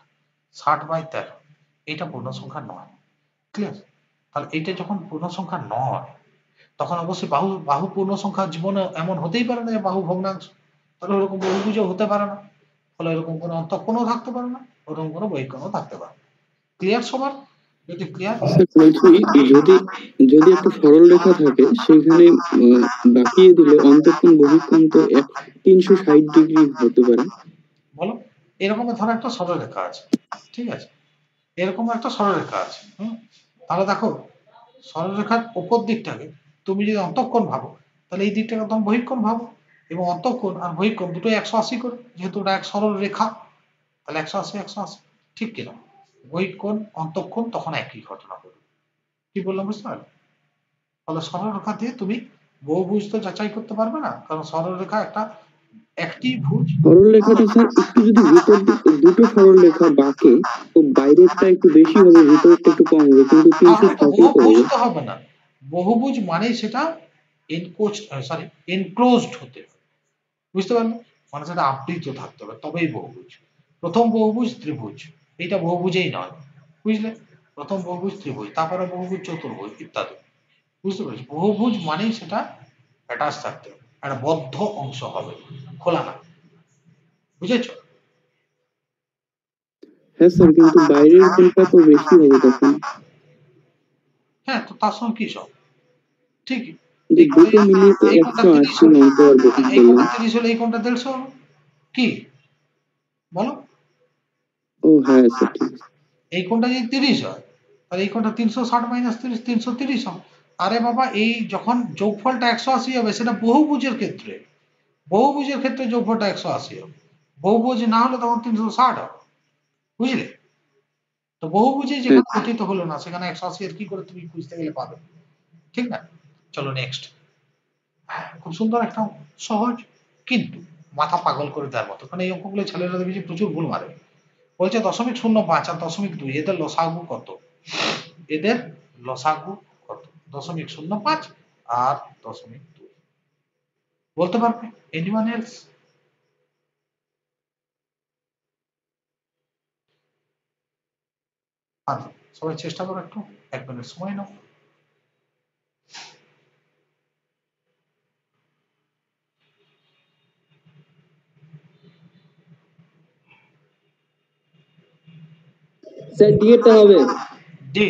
ষাট বাই তেরো এটা পূর্ণ সংখ্যা নয় ক্লিয়ার তাহলে এটা যখন পূর্ণ সংখ্যা নয় তখন অবশ্যই বাহু বাহু পূর্ণ সংখ্যা জীবনে এমন হতেই পারে না যে বাহু ভগ্নাংশ তাহলে ওরকম বহুভুজও হতে পারে না ফলে এরকম কোনো অন্তঃকোণও থাকতে পারে না ওরকম কোনো বহিকোণও থাকতে পারে ক্লিয়ার সবার আচ্ছা, যদি যদি একটা সরল রেখা থাকে সেখানে দিলে তো তিনশো ষাট ডিগ্রি হতে পারে বলো এরকম ধরো একটা সরল রেখা আছে ঠিক আছে এরকম একটা সরল রেখা আছে হম তাহলে দেখো সরলরেখার ওপর দিকটাকে তুমি যদি অন্তঃক্ষণ ভাবো তাহলে এই দিকটাকে তখন বহিক্ষণ ভাবো এবং অন্তঃক্ষণ আর বহিক্ষণ দুটোই একশো আশি করে যেহেতু ওটা এক সরল রেখা তাহলে একশো আশি একশো আশি ঠিক কিনা বহিক্ষণ অন্তঃক্ষণ তখন একই ঘটনা ঘটবে কি বললাম বুঝতে পারলে তাহলে সরলরেখা দিয়ে তুমি বহুভুজ তো যাচাই করতে পারবে না কারণ সরলরেখা একটা একটি সরল রেখাটা স্যার একটু যদি ভিতর দুটো সরল রেখা বাঁকে তো বাইরেরটা একটু বেশি হবে ভিতরটা একটু কম হবে কিন্তু তিনশো বহুভুজ তো হবে না বহুভুজ মানে সেটা এনকোচ সরি এনক্লোজড হতে হবে বুঝতে পারলে মানে সেটা আবৃত থাকতে হবে তবেই বহুভুজ প্রথম বহুভুজ ত্রিভুজ এইটা বহুভুজেই নয় বুঝলে প্রথম বহুভুজ ত্রিভুজ তারপরে বহুভুজ চতুর্ভুজ ইত্যাদি বুঝতে পেরেছি বহুভুজ মানেই সেটা অ্যাটাচ থাকতে হবে একটা বদ্ধ অংশ হবে খোলা না বুঝেছো হ্যাঁ, হ্যাঁ তো তার সঙ্গে কি সব হ্যাঁ ঠিক এই কোনটা যদি তিরিশ হয় তাহলে এই কোনটা তিনশো ষাট মাইনাস তিনশো তিরিশ হয় আরে বাবা এই যখন যোগফলটা একশো আশি হবে সেটা বহু বহুভুজের ক্ষেত্রে বহুভুজের ক্ষেত্রে যোগফলটা একশো আশি হবে বহুভুজ না হলে তখন তিনশো ষাট হবে বুঝলে তো বহুভুজে যেখানে গঠিত হলো না সেখানে একশো আশি এর কি করে তুমি খুঁজতে গেলে পাবে ঠিক না চলো নেক্সট হ্যাঁ, খুব সুন্দর একটা সহজ কিন্তু মাথা পাগল করে দেওয়ার মতো কারণ এই অঙ্কগুলো ছেলেরা দেখেছি প্রচুর ভুল মারে বলছে দশমিক শূন্য পাঁচ আর দশমিক দুই এদের লসাগু কত এদের লসাগু কত দশমিক শূন্য পাঁচ আর দশমিক দুই বলতে পারবে Anyone else? আচ্ছা, সবাই চেষ্টা করো একটু এক মিনিট সময় নাও স্যার ডি এটা হবে ডি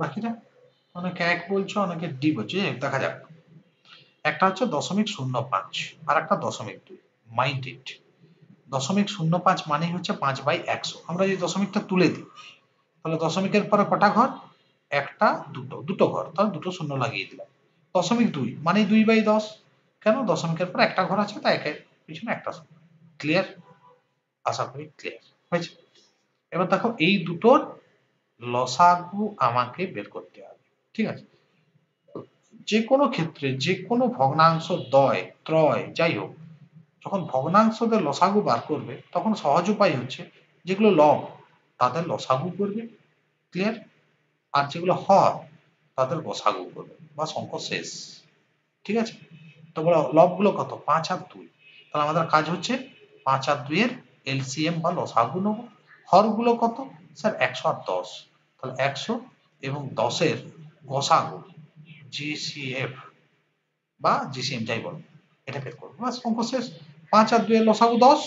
বাকিটা অনেকে এক বলছে অনেকে ডি বলছে দেখা যাক একটা হচ্ছে দশমিক শূন্য পাঁচ আর একটা দশমিক দুই মাইন্ড ইট দশমিক শূন্য পাঁচ মানে হচ্ছে পাঁচ বাই একশো আমরা যদি দশমিকটা তুলে দিই তাহলে দশমিকের পরে কটা ঘর একটা দুটো দুটো ঘর তাহলে দুটো শূন্য লাগিয়ে দিলাম দশমিক দুই মানে দুই বাই দশ কেন দশমিকের পর একটা ঘর আছে তাই একের পিছনে একটা শূন্য ক্লিয়ার আশা করি ক্লিয়ার হয়েছে এবার দেখো এই দুটোর লসাগু আমাকে বের করতে হবে ঠিক আছে যে কোনো ক্ষেত্রে যে কোনো ভগ্নাংশ দয় ত্রয় যাই হোক যখন ভগ্নাংশদের লসাগু বার করবে তখন সহজ উপায় হচ্ছে যেগুলো লব তাদের লসাগু করবে ক্লিয়ার আর যেগুলো হ তাদের গসাগু করবে বা সংখ্যা শেষ ঠিক আছে তো বলো লবগুলো কত পাঁচ আর দুই তাহলে আমাদের কাজ হচ্ছে পাঁচ আর দুইয়ের এলসিএম বা লসাগু নেব হর গুলো কত স্যার একশো আর দশ তাহলে একশো এবং দশের গোসাগ জিসিএফ বা জিসিএম যাই বল এটা বের করবো বাস অঙ্ক শেষ পাঁচ আর দুয়ের লসাগু দশ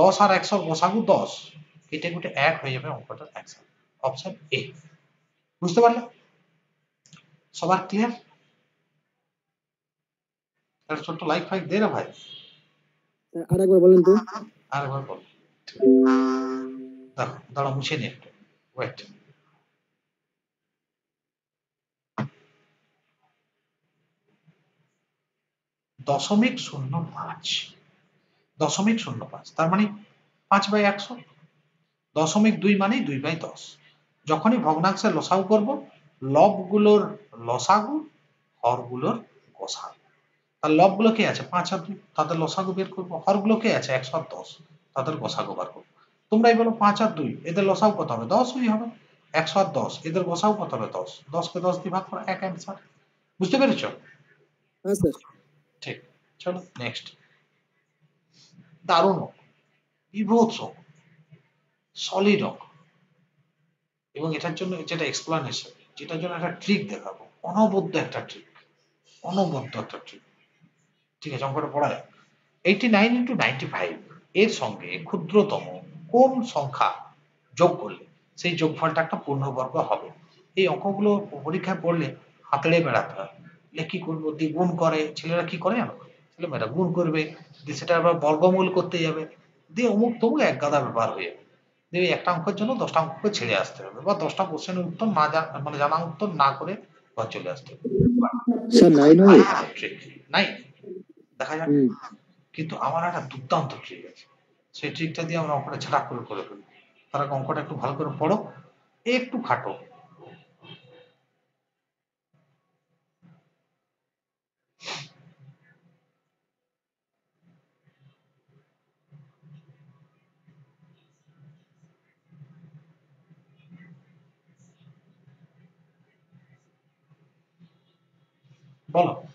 দশ আর একশো গোসাগু দশ এটা গুটে এক হয়ে যাবে অঙ্কটা অ্যান্সার অপশন এ বুঝতে পারলে সবার ক্লিয়ার একটা ছোট্ট লাইক ফাইক দে না ভাই আরেকবার বলেন তো আরেকবার বল দাঁড়া দাঁড়া মুছে নি একটু ওয়েট দশমিক শূন্য পাঁচ দশমিক শূন্য পাঁচ তার মানে পাঁচ বাই একশো দশমিক দুই মানে দুই বাই দশ যখনই ভগ্নাংশে লসাগু করব লবগুলোর লসাগু হরগুলোর গোসাগু তার লবগুলো কে আছে পাঁচ আর দুই তাদের লসাগু বের করবো হরগুলো কে আছে একশো আর দশ তাদের গোসাগু বার করবো তোমরাই বলো পাঁচ আর দুই এদের লসাও কত হবে দশই হবে একশো আর দশ এদের বসাও কত হবে দশ দশকে দশ দিয়ে ভাগ করো এক অ্যান্সার বুঝতে পেরেছ হ্যাঁ, ঠিক চলো নেক্সট দারুণ সলিড এবং এটার জন্য যেটা এক্সপ্লানেশন যেটার জন্য একটা ট্রিক দেখাবো অনবদ্য একটা ট্রিক অনবদ্য একটা ট্রিক ঠিক আছে অঙ্কটা পড়া যাক eighty nine into ninety five এর সঙ্গে ক্ষুদ্রতম কোন সংখ্যা যোগ করলে সেই যোগফলটা একটা পূর্ণবর্গ হবে এই অঙ্কগুলো পরীক্ষায় পড়লে হাতলে বেড়াতে হয় কি করবো দিয়ে গুণ করে ছেলেরা কি করে জানো ছেলেমেয়েরা গুণ করবে দিয়ে সেটা আবার বর্গমূল করতে যাবে দিয়ে অমুক তমুক এক গাদা ব্যাপার হয়ে যাবে দিয়ে একটা অঙ্কের জন্য দশটা অঙ্ককে ছেড়ে আসতে হবে বা দশটা কোশ্চেনের উত্তর না জানা মানে জানা উত্তর না করে ঘর চলে আসতে হবে নাই দেখা যাক কিন্তু আমার একটা দুর্দান্ত ট্রিক আছে সেই ট্রিকটা দিয়ে আমরা অঙ্কটা ছাড়া করে করে ফেলি আগে অঙ্কটা একটু ভালো করে পড়ো একটু খাটো বলো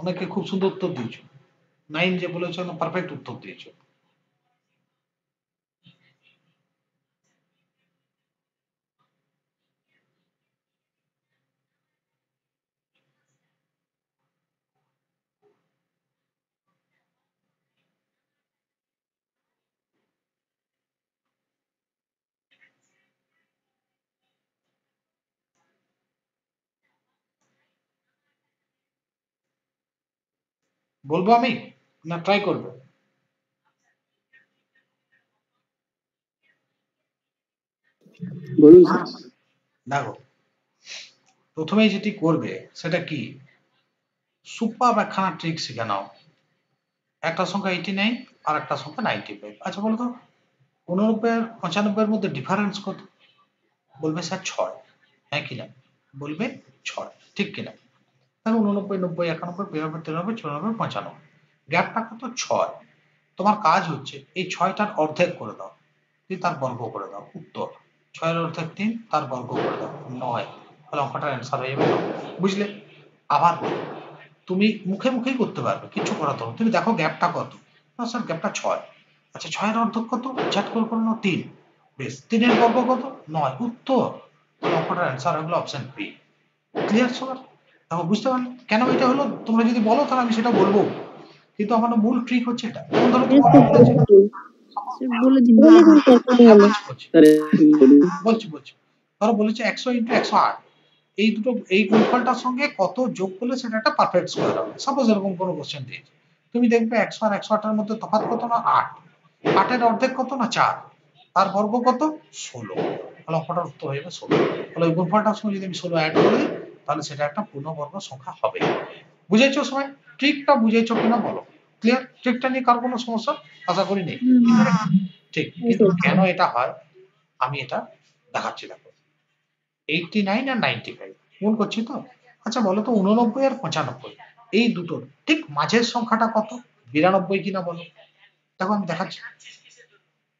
অনেকে খুব সুন্দর উত্তর দিয়েছো নাইন যে বলেছে পারফেক্ট উত্তর দিয়েছো বলবো আমি না ট্রাই করবো দেখো প্রথমে যেটি করবে সেটা কি সুপার একখানা ট্রিক শিখে নাও একটা সংখ্যা এইটি নেই আর একটা সংখ্যা নাইনটি ফাইভ আচ্ছা বলতো তো পনেরোপের পঁচানব্বইয়ের মধ্যে ডিফারেন্স কত বলবে স্যার ছয় হ্যাঁ কিনা বলবে ছয় ঠিক কিনা তাহলে উননব্বই নব্বই একানব্বই বিরানব্বই তিরানব্বই চুরানব্বই পঁচানব্বই গ্যাপটা কত ছয় তোমার কাজ হচ্ছে এই ছয়টার অর্ধেক করে দাও তুই তার বর্গ করে দাও উত্তর ছয়ের অর্ধেক তিন তার বর্গ করে দাও নয় তাহলে অঙ্কটার অ্যান্সার হয়ে যাবে বুঝলে আবার তুমি মুখে মুখেই করতে পারবে কিছু করাতো না তুমি দেখো গ্যাপটা কত না স্যার গ্যাপটা ছয় আচ্ছা ছয়ের অর্ধেক কত ঝাট করে করো না তিন বেশ তিনের বর্গ কত নয় উত্তর তাহলে অঙ্কটার অ্যান্সার হয়ে গেল অপশন বি ক্লিয়ার সবার তখন বুঝতে পারলে কেন এটা হলো তোমরা যদি বলো তাহলে আমি সেটা বলবো কিন্তু আমার মূল ট্রিক হচ্ছে এটা ধরো বলে দিন বলছি বলছি ধরো বলেছে একশো ইন্টু একশো আট এই দুটো এই গুণফলটার সঙ্গে কত যোগ করলে সেটা একটা পারফেক্ট স্কোয়ার হবে সাপোজ এরকম কোনো কোশ্চেন দিয়েছে তুমি দেখবে একশো আর একশো আটের মধ্যে তফাৎ কত না আট আটের অর্ধেক কত না চার তার বর্গ কত ষোলো তাহলে অঙ্কটার উত্তর হয়ে যাবে ষোলো তাহলে গুণফলটার সঙ্গে যদি আমি ষোলো অ্যাড করে দিই তাহলে সেটা একটা পূর্ণবর্গ সংখ্যা হবে বুঝেছো সবাই ট্রিকটা বুঝেছো কিনা বলো ক্লিয়ার ট্রিকটা নিয়ে কার কোনো সমস্যা আশা করি নেই ঠিক কিন্তু কেন এটা হয় আমি এটা দেখাচ্ছি দেখো এইটটি নাইন আর নাইনটি ফাইভ মূল করছি তো আচ্ছা বলো তো উননব্বই আর পঁচানব্বই এই দুটো ঠিক মাঝের সংখ্যাটা কত বিরানব্বই কিনা বলো দেখো আমি দেখাচ্ছি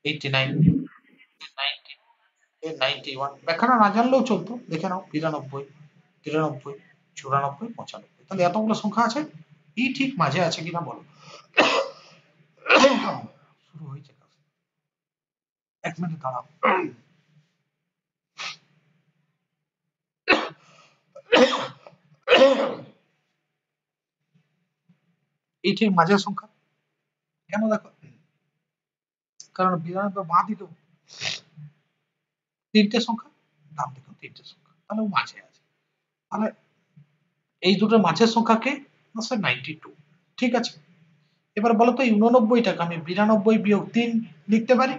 এইটটি নাইন নাইনটি ওয়ান ব্যাখ্যাটা না জানলেও চলতো দেখে নাও বিরানব্বই তিরানব্বই চুরানব্বই পঁচানব্বই তাহলে এতগুলো সংখ্যা আছে ই ঠিক মাঝে আছে কিনা বলো শুরু হয়েছে এক মিনিট দাঁড়াও এই ঠিক মাঝের সংখ্যা কেন দেখো কারণ বিরানব্বই বাঁ দিকেও তিনটে সংখ্যা ডান দিকেও তিনটে সংখ্যা তাহলে মাঝে আছে মানে এই দুটোর মাঝের কে আছে নাইনটি টু ঠিক আছে এবার বলো তো এই উননব্বইটাকে আমি বিরানব্বই বিয়োগ তিন লিখতে পারি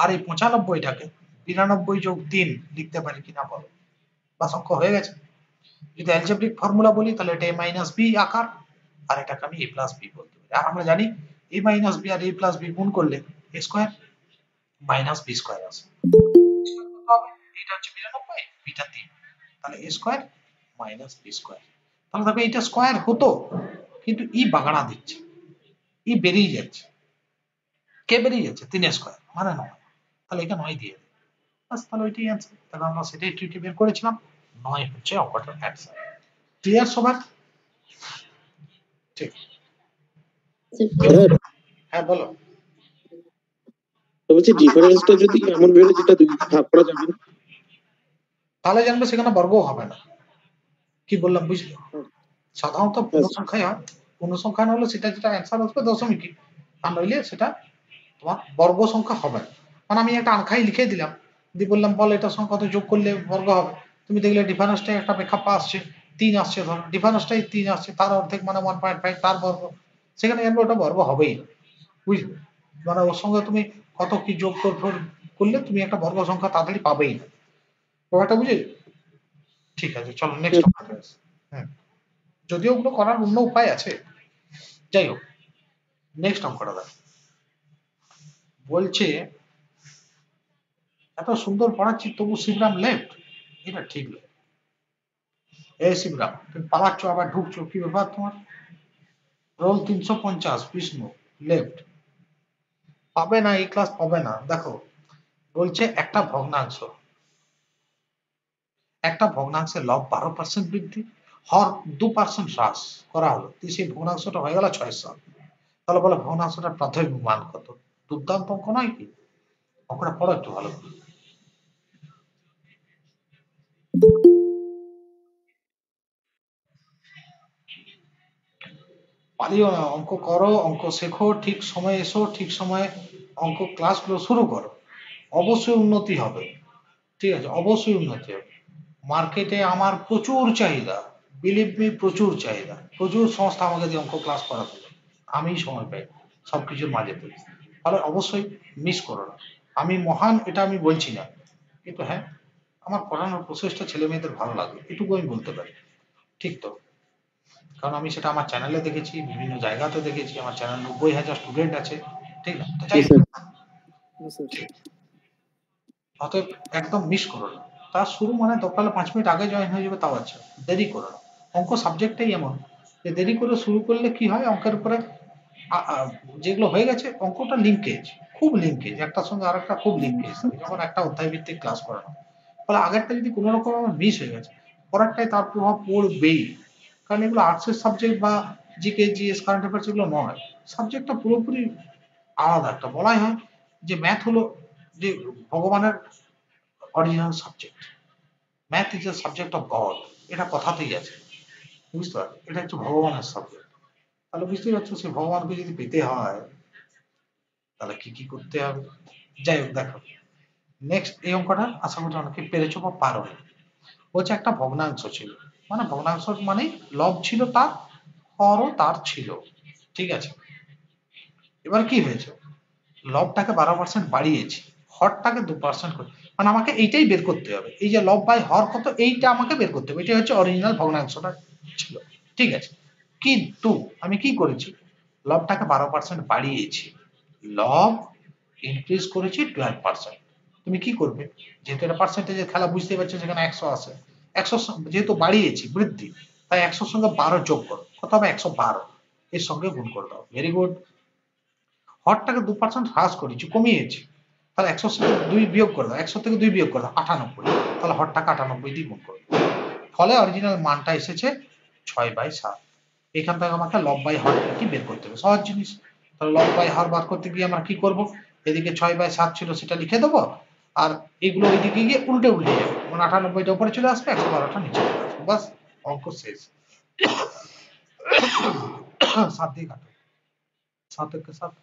আর এই পঁচানব্বইটাকে বিরানব্বই যোগ তিন লিখতে পারি কিনা বলো বা সংখ্যা হয়ে গেছে যদি অ্যালজেব্রিক ফর্মুলা বলি তাহলে এটা এ মাইনাস বি আকার আর এটাকে আমি এ প্লাস বি বলতে পারি আর আমরা জানি এ মাইনাস বি আর এ প্লাস বি গুণ করলে a square minus b square আসে এটা হচ্ছে বিরানব্বই বিটা তিন তাহলে a square minus b square তাহলে দেখো এটা স্কোয়ার হতো কিন্তু ই e বাগড়া দিচ্ছে ই e বেরিয়ে যাচ্ছে কে বেরিয়ে যাচ্ছে তিন স্কোয়ার মানে নয় তাহলে এটা নয় দিয়ে বাস তাহলে ওইটাই তাহলে আমরা বের করেছিলাম নয় হচ্ছে অ্যান্সার ক্লিয়ার সবার ঠিক হ্যাঁ বলো বলছি ডিফারেন্সটা যদি এমন যেটা দুই ভাগ করা যাবে না তাহলে জানবে সেখানে বর্গ হবে না কি বললাম বুঝলো সাধারণত পূর্ণসংখ্যায় হয় পূর্ণসংখ্যা না হলে সেটা যেটা অ্যান্সার আসবে দশমিক আর নইলে সেটা তোমার বর্গ সংখ্যা হবে মানে আমি একটা আনখাই লিখে দিলাম দিয়ে বললাম বল এটা সংখ্যা কত যোগ করলে বর্গ হবে তুমি দেখলে ডিফারেন্সটাই একটা ব্যাখ্যা আসছে তিন আসছে ধরো ডিফারেন্সটাই তিন আসছে তার অর্ধেক মানে ওয়ান পয়েন্ট ফাইভ তার বর্গ সেখানে জানবে ওটা বর্গ হবেই বুঝলি মানে ওর সঙ্গে তুমি কত কি যোগ করলে তুমি একটা বর্গ সংখ্যা তাড়াতাড়ি পাবেই না ব্যাপারটা বুঝেছো ঠিক আছে চলো নেক্সট হ্যাঁ যদিও ওগুলো করার অন্য উপায় আছে যাই হোক নেক্সট অঙ্কটা দেখ বলছে এত সুন্দর পড়াচ্ছি তবু শিবরাম লেফট এটা ঠিক নয় এই শিবরাম তুমি পালাচ্ছ আবার ঢুকছো কি ব্যাপার তোমার রোল তিনশো পঞ্চাশ বিষ্ণু লেফট পাবে না এই ক্লাস পাবে না দেখো বলছে একটা ভগ্নাংশ একটা ভগ্নাংশে লব বারো পার্সেন্ট বৃদ্ধি হর দু পার্সেন্ট হ্রাস করা হলো সেই ভগ্নাংশটা হয়ে গেল সাল তাহলে বলে ভগ্নাংশটা প্রাথমিক মান কত দুর্দান্ত অঙ্ক নয় কি অঙ্কটা পড়ো একটু ভালো পারিও না অঙ্ক করো অঙ্ক শেখো ঠিক সময়ে এসো ঠিক সময়ে অঙ্ক ক্লাসগুলো শুরু করো অবশ্যই উন্নতি হবে ঠিক আছে অবশ্যই উন্নতি হবে মার্কেটে আমার প্রচুর চাহিদা বিলিভ মি প্রচুর চাহিদা প্রচুর সংস্থা আমাকে দিয়ে অঙ্ক ক্লাস করাতে আমি সময় পাই সব কিছুর মাঝে পড়ি তাহলে অবশ্যই মিস করো না আমি মহান এটা আমি বলছি না কিন্তু হ্যাঁ আমার পড়ানোর প্রসেসটা ছেলে মেয়েদের ভালো লাগে এটুকু আমি বলতে পারি ঠিক তো কারণ আমি সেটা আমার চ্যানেলে দেখেছি বিভিন্ন জায়গাতে দেখেছি আমার চ্যানেল নব্বই হাজার স্টুডেন্ট আছে ঠিক না অতএব একদম মিস করো না তার শুরু মানে দরকার পাঁচ মিনিট আগে জয়েন হয়ে যাবে তাও আচ্ছা দেরি করো না অঙ্ক সাবজেক্টটাই এমন যে দেরি করে শুরু করলে কি হয় অঙ্কের উপরে যেগুলো হয়ে গেছে অঙ্কটা লিঙ্কেজ খুব লিঙ্কেজ একটার সঙ্গে আর একটা খুব লিঙ্কেজ যখন একটা অধ্যায় ভিত্তিক ক্লাস করানো ফলে আগেরটা যদি কোনো রকম মিস হয়ে গেছে পরেরটাই তার প্রভাব পড়বেই কারণ এগুলো আর্টসের সাবজেক্ট বা জিকে জিএস কারেন্ট অ্যাফেয়ার্স এগুলো নয় সাবজেক্টটা পুরোপুরি আলাদা একটা বলাই হয় যে ম্যাথ হলো যে ভগবানের original subject math is a subject of God এটা কথাতেই আছে বুঝতে পারবে এটা হচ্ছে ভগবানের সাবজেক্ট তাহলে বুঝতে পারছো সে ভগবানকে যদি পেতে হয় তাহলে কি কি করতে হবে যাই হোক দেখো নেক্সট এই অঙ্কটা আশা করি অনেকে পেরেছো বা পারো বলছে একটা ভগ্নাংশ ছিল মানে ভগ্নাংশ মানে লব ছিল তার হরও তার ছিল ঠিক আছে এবার কি হয়েছে লবটাকে বারো পার্সেন্ট বাড়িয়েছি হরটাকে দু পার্সেন্ট করে মানে আমাকে এইটাই বের করতে হবে এই যে লব বাই হর কত এইটা আমাকে বের করতে হবে এটাই হচ্ছে অরিজিনাল ভগ্নাংশটা ছিল ঠিক আছে কিন্তু আমি কি করেছি লবটাকে বারো পার্সেন্ট বাড়িয়েছি লব ইনক্রিজ করেছি টুয়েলভ পার্সেন্ট তুমি কি করবে যেহেতু এটা পার্সেন্টেজের খেলা বুঝতে পারছো সেখানে একশো আছে একশো যেহেতু বাড়িয়েছি বৃদ্ধি তাই একশোর সঙ্গে বারো যোগ করো কত হবে একশো বারো এর সঙ্গে গুণ করে দাও ভেরি গুড হরটাকে দু পার্সেন্ট হ্রাস করেছি কমিয়েছি তাহলে একশো দুই বিয়োগ করে দাও একশো থেকে দুই বিয়োগ করে দাও আটানব্বই তাহলে হরটাকে আটানব্বই দিয়ে গুণ করে ফলে অরিজিনাল মানটা এসেছে ছয় বাই সাত এখান থেকে আমাকে লব বাই হরটা কি বের করতে হবে সহজ জিনিস তাহলে লব বাই হর বার করতে গিয়ে আমরা কি করব এদিকে ছয় বাই সাত ছিল সেটা লিখে দেবো আর এগুলো এদিকে গিয়ে উল্টে উল্টে যাবে মানে আটানব্বইটা উপরে চলে আসবে একশো বারোটা নিচে চলে আসবে বাস অঙ্ক শেষ সাত দিয়ে কাটো সাত সাত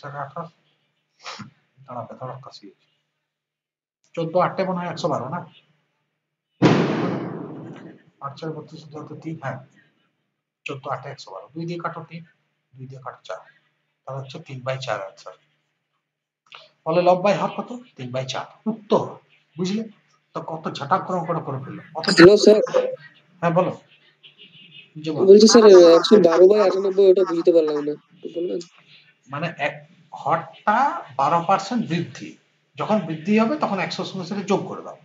সাতশো দাঁড়াবে দাঁড়া কাশি চোদ্দ আটটে মনে হয় একশো বারো না আট বত্রিশ তিন হ্যাঁ চোদ্দ আটে একশো বারো দুই দিয়ে কাটো তিন দুই দিয়ে কাটো চার তাহলে হচ্ছে তিন বাই চার আনসার আচ্ছা। ফলে লব বাই কত তিন বাই চার উত্তর বুঝলে তো কত ঝাটাক করে করে করে ফেললো হ্যাঁ বলো বলছি স্যার একশো বারো বাই আটানব্বই ওটা বুঝতে পারলাম না বললেন মানে এক ঘরটা বারো পার্সেন্ট বৃদ্ধি যখন বৃদ্ধি হবে তখন একশোর সঙ্গে সেটা যোগ করে দাও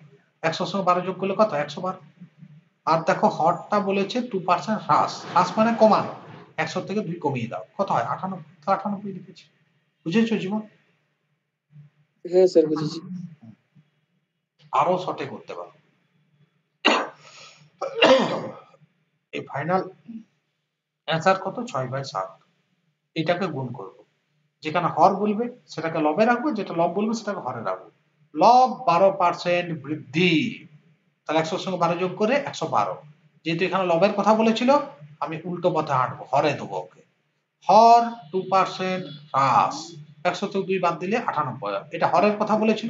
একশোর সঙ্গে বারো যোগ করলে কত একশো বার আর দেখো হরটা বলেছে টু পার্সেন্ট হ্রাস হ্রাস মানে কমানো একশো থেকে দুই কমিয়ে দাও কত হয় আঠানব্বই আঠানব্বই লিখেছি বুঝেছো জীবন হ্যাঁ স্যার বুঝেছি আরো শর্টে করতে পারো এই ফাইনাল অ্যান্সার কত ছয় বাই সাত এটাকে গুণ করবো যেখানে হর বলবে সেটাকে লবে রাখবো যেটা লব বলবে সেটাকে হরে রাখবো লব বারো পার্সেন্ট বৃদ্ধি তাহলে একশোর সঙ্গে বারো যোগ করে একশো বারো যেহেতু এখানে লবের কথা বলেছিল আমি উল্টো পথে হাঁটবো হরে দেবো ওকে হর টু পার্সেন্ট হ্রাস একশো তো দুই বাদ দিলে আটানব্বই এটা হরের কথা বলেছিল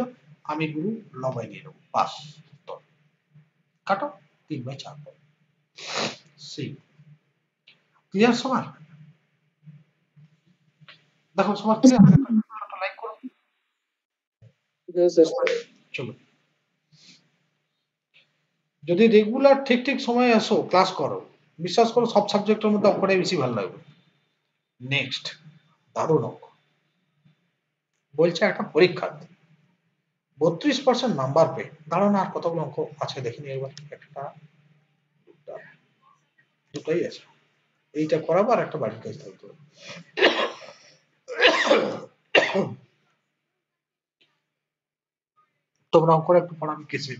আমি গুরু লবে নিয়ে নেবো বাস কাটো তিন বাই চার সি ক্লিয়ার সমান দেখো সবার কি লাইক করো চলো যদি রেগুলার ঠিক ঠিক সময় আসো ক্লাস করো বিশ্বাস করো সব সাবজেক্টের মধ্যে অঙ্কটাই বেশি ভালো লাগবে নেক্সট দারুণ অঙ্ক বলছে একটা পরীক্ষা বত্রিশ পার্সেন্ট নাম্বার পে দাঁড়ানো আর কতগুলো অঙ্ক আছে দেখিনি একবার একটা দুটাই আছে এইটা করাবো আর একটা বাড়ির কাজ থাকবে তোমরা অঙ্করে একটু পড়া আমি কিছুই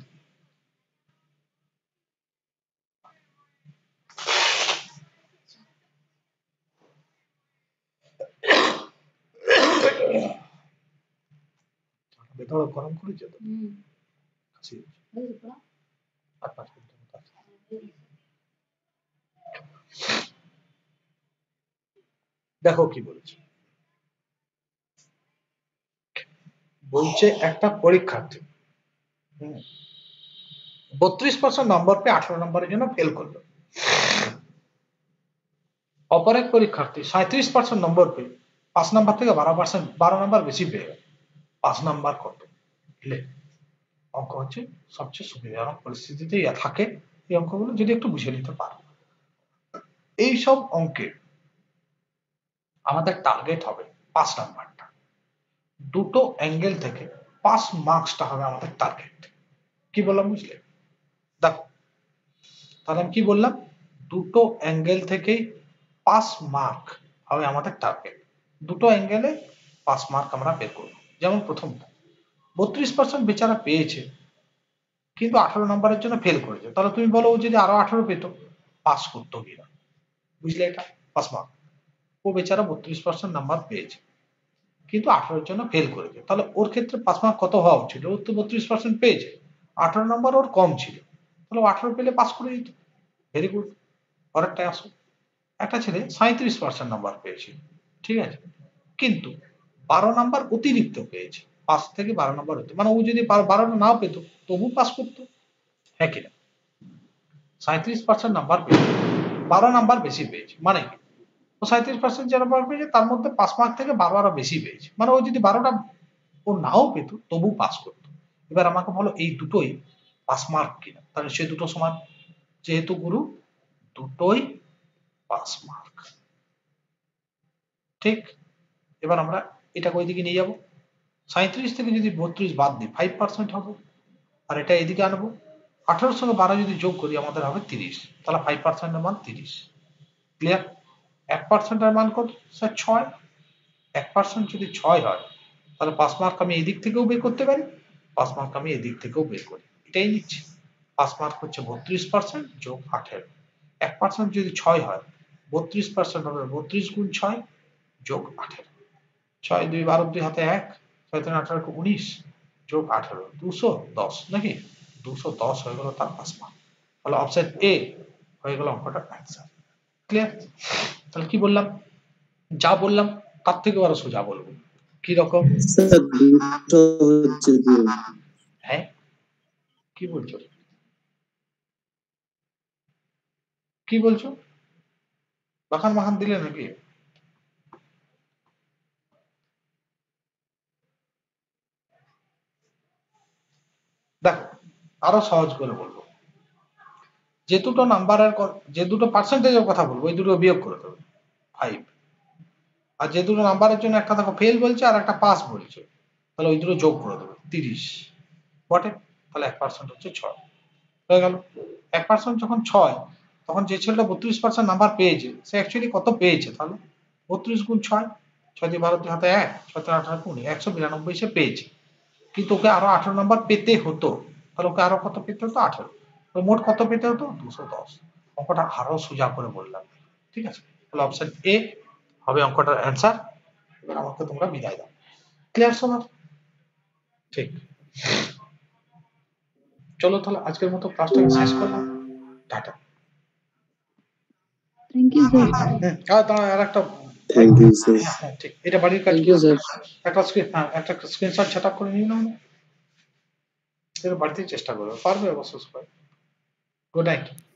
গরম করে যেত দেখো কি বলেছে বলছে একটা পরীক্ষার্থী বত্রিশ পার্সেন্ট নম্বর পেয়ে আঠারো নম্বরের জন্য ফেল করলো অপর এক পরীক্ষার্থী সাঁত্রিশ পার্সেন্ট নম্বর পেয়ে পাঁচ নম্বর থেকে বারো পার্সেন্ট বারো নম্বর বেশি পেয়ে গেল পাঁচ নম্বর কত এলে অঙ্ক হচ্ছে সবচেয়ে সুবিধাজনক পরিস্থিতিতে ইয়া থাকে এই অঙ্কগুলো যদি একটু বুঝে নিতে পারো এইসব অঙ্কে আমাদের টার্গেট হবে পাঁচ নম্বর দুটো অ্যাঙ্গেল থেকে পাঁচ মার্কসটা হবে আমাদের টার্গেট কি বললাম বুঝলে দেখো তাহলে আমি কি বললাম দুটো অ্যাঙ্গেল থেকে পাঁচ মার্ক হবে আমাদের টার্গেট দুটো অ্যাঙ্গেলে পাঁচ মার্ক আমরা বের করব যেমন প্রথম বত্রিশ পার্সেন্ট বেচারা পেয়েছে কিন্তু আঠারো নম্বরের জন্য ফেল করেছে তাহলে তুমি বলো ও যদি আরো আঠারো পেত পাস করতো কিনা বুঝলে এটা পাস মার্ক ও বেচারা বত্রিশ পার্সেন্ট নাম্বার পেয়েছে কিন্তু আঠারোর জন্য ফেল করেছে তাহলে ওর ক্ষেত্রে পাস মার্ক কত হওয়া উচিত ওর তো বত্রিশ পার্সেন্ট পেয়েছে আঠারো নম্বর ওর কম ছিল তাহলে আঠারো পেলে পাস করে দিত ভেরি গুড পরেরটায় আসো একটা ছেলে সাঁত্রিশ পার্সেন্ট নাম্বার পেয়েছে ঠিক আছে কিন্তু বারো নাম্বার অতিরিক্ত পেয়েছে পাঁচ থেকে বারো নাম্বার হতো মানে ও যদি বারোটা নাও পেতো তবু পাস করতো হ্যাঁ কিনা সাঁত্রিশ পার্সেন্ট নাম্বার পেয়েছে বারো নাম্বার বেশি পেয়েছে মানে কি সাঁত্রিশ পার্সেন্ট যারা পার পেয়েছে তার মধ্যে পাঁচ মার্ক থেকে বারো আরো বেশি পেয়েছে মানে ও যদি বারোটা ও নাও পেত তবু পাস করতো এবার আমাকে বলো এই দুটোই পাস মার্ক কিনা তাহলে সে দুটো সমান যেহেতু গুরু দুটোই পাস মার্ক ঠিক এবার আমরা এটা ওই দিকে নিয়ে যাবো সাঁত্রিশ থেকে যদি বত্রিশ বাদ দিই ফাইভ পার্সেন্ট হবে আর এটা এদিকে আনবো আঠারোশো বারো যদি যোগ করি আমাদের হবে তিরিশ তাহলে ফাইভ পার্সেন্টের মান তিরিশ ক্লিয়ার এক পার্সেন্টের মান কত স্যার ছয় এক পার্সেন্ট যদি ছয় হয় তাহলে পাঁচ মার্ক আমি এদিক থেকেও বের করতে পারি পাঁচ মার্ক আমি এদিক থেকেও বের করি এটাই নিচ্ছি পাঁচ মার্ক হচ্ছে বত্রিশ পার্সেন্ট যোগ আঠেরো এক পার্সেন্ট যদি ছয় হয় বত্রিশ পার্সেন্ট হবে বত্রিশ গুণ ছয় যোগ আঠেরো ছয় দুই বারো দুই হাতে এক ছয় তিন আঠারো উনিশ যোগ আঠেরো দুশো দশ নাকি দুশো দশ হয়ে গেল তার পাঁচ মার্ক তাহলে অপশন এ হয়ে গেল অঙ্কটা অ্যান্সার ক্লিয়ার তাহলে কি বললাম যা বললাম তার থেকেও আরো সোজা বলবো কি রকম হ্যাঁ কি বলছো কি বলছো বাখান বাখান দিলে নাকি দেখো আরো সহজ করে বলবো যে দুটো নাম্বারের যে দুটো পার্সেন্টেজের কথা বলবো ওই দুটো বিয়োগ করে দেবে ফাইভ আর যে দুটো নাম্বারের জন্য একটা দেখো ফেল বলছে আর একটা পাস বলছে তাহলে ওই দুটো যোগ করে দেবে তিরিশ বটে তাহলে এক পার্সেন্ট হচ্ছে ছয় হয়ে গেল এক পার্সেন্ট যখন ছয় তখন যে ছেলেটা বত্রিশ পার্সেন্ট নাম্বার পেয়েছে সে অ্যাকচুয়ালি কত পেয়েছে তাহলে বত্রিশ গুণ ছয় ছয় দিয়ে বারো দিয়ে হাতে এক ছয় তিন আঠারো কুড়ি একশো বিরানব্বই সে পেয়েছে কিন্তু ওকে আরো আঠারো নাম্বার পেতে হতো তাহলে ওকে আরো কত পেতে হতো আঠারো মোট কত পেতে হতো দুশো দশ অঙ্কটা আরো সোজা করে বললাম ঠিক আছে তাহলে অপশন এ হবে অঙ্কটার অ্যান্সার এবার আমাকে তোমরা বিদায় দাও ক্লিয়ার সবার ঠিক চলো তাহলে আজকের মতো ক্লাসটা শেষ করলাম টাটা হ্যাঁ, একটা স্ক্রিন হ্যাঁ, হ্যাঁ, করে নিয়ে চেষ্টা করবে পারবে অবশ্যই গুড নাইট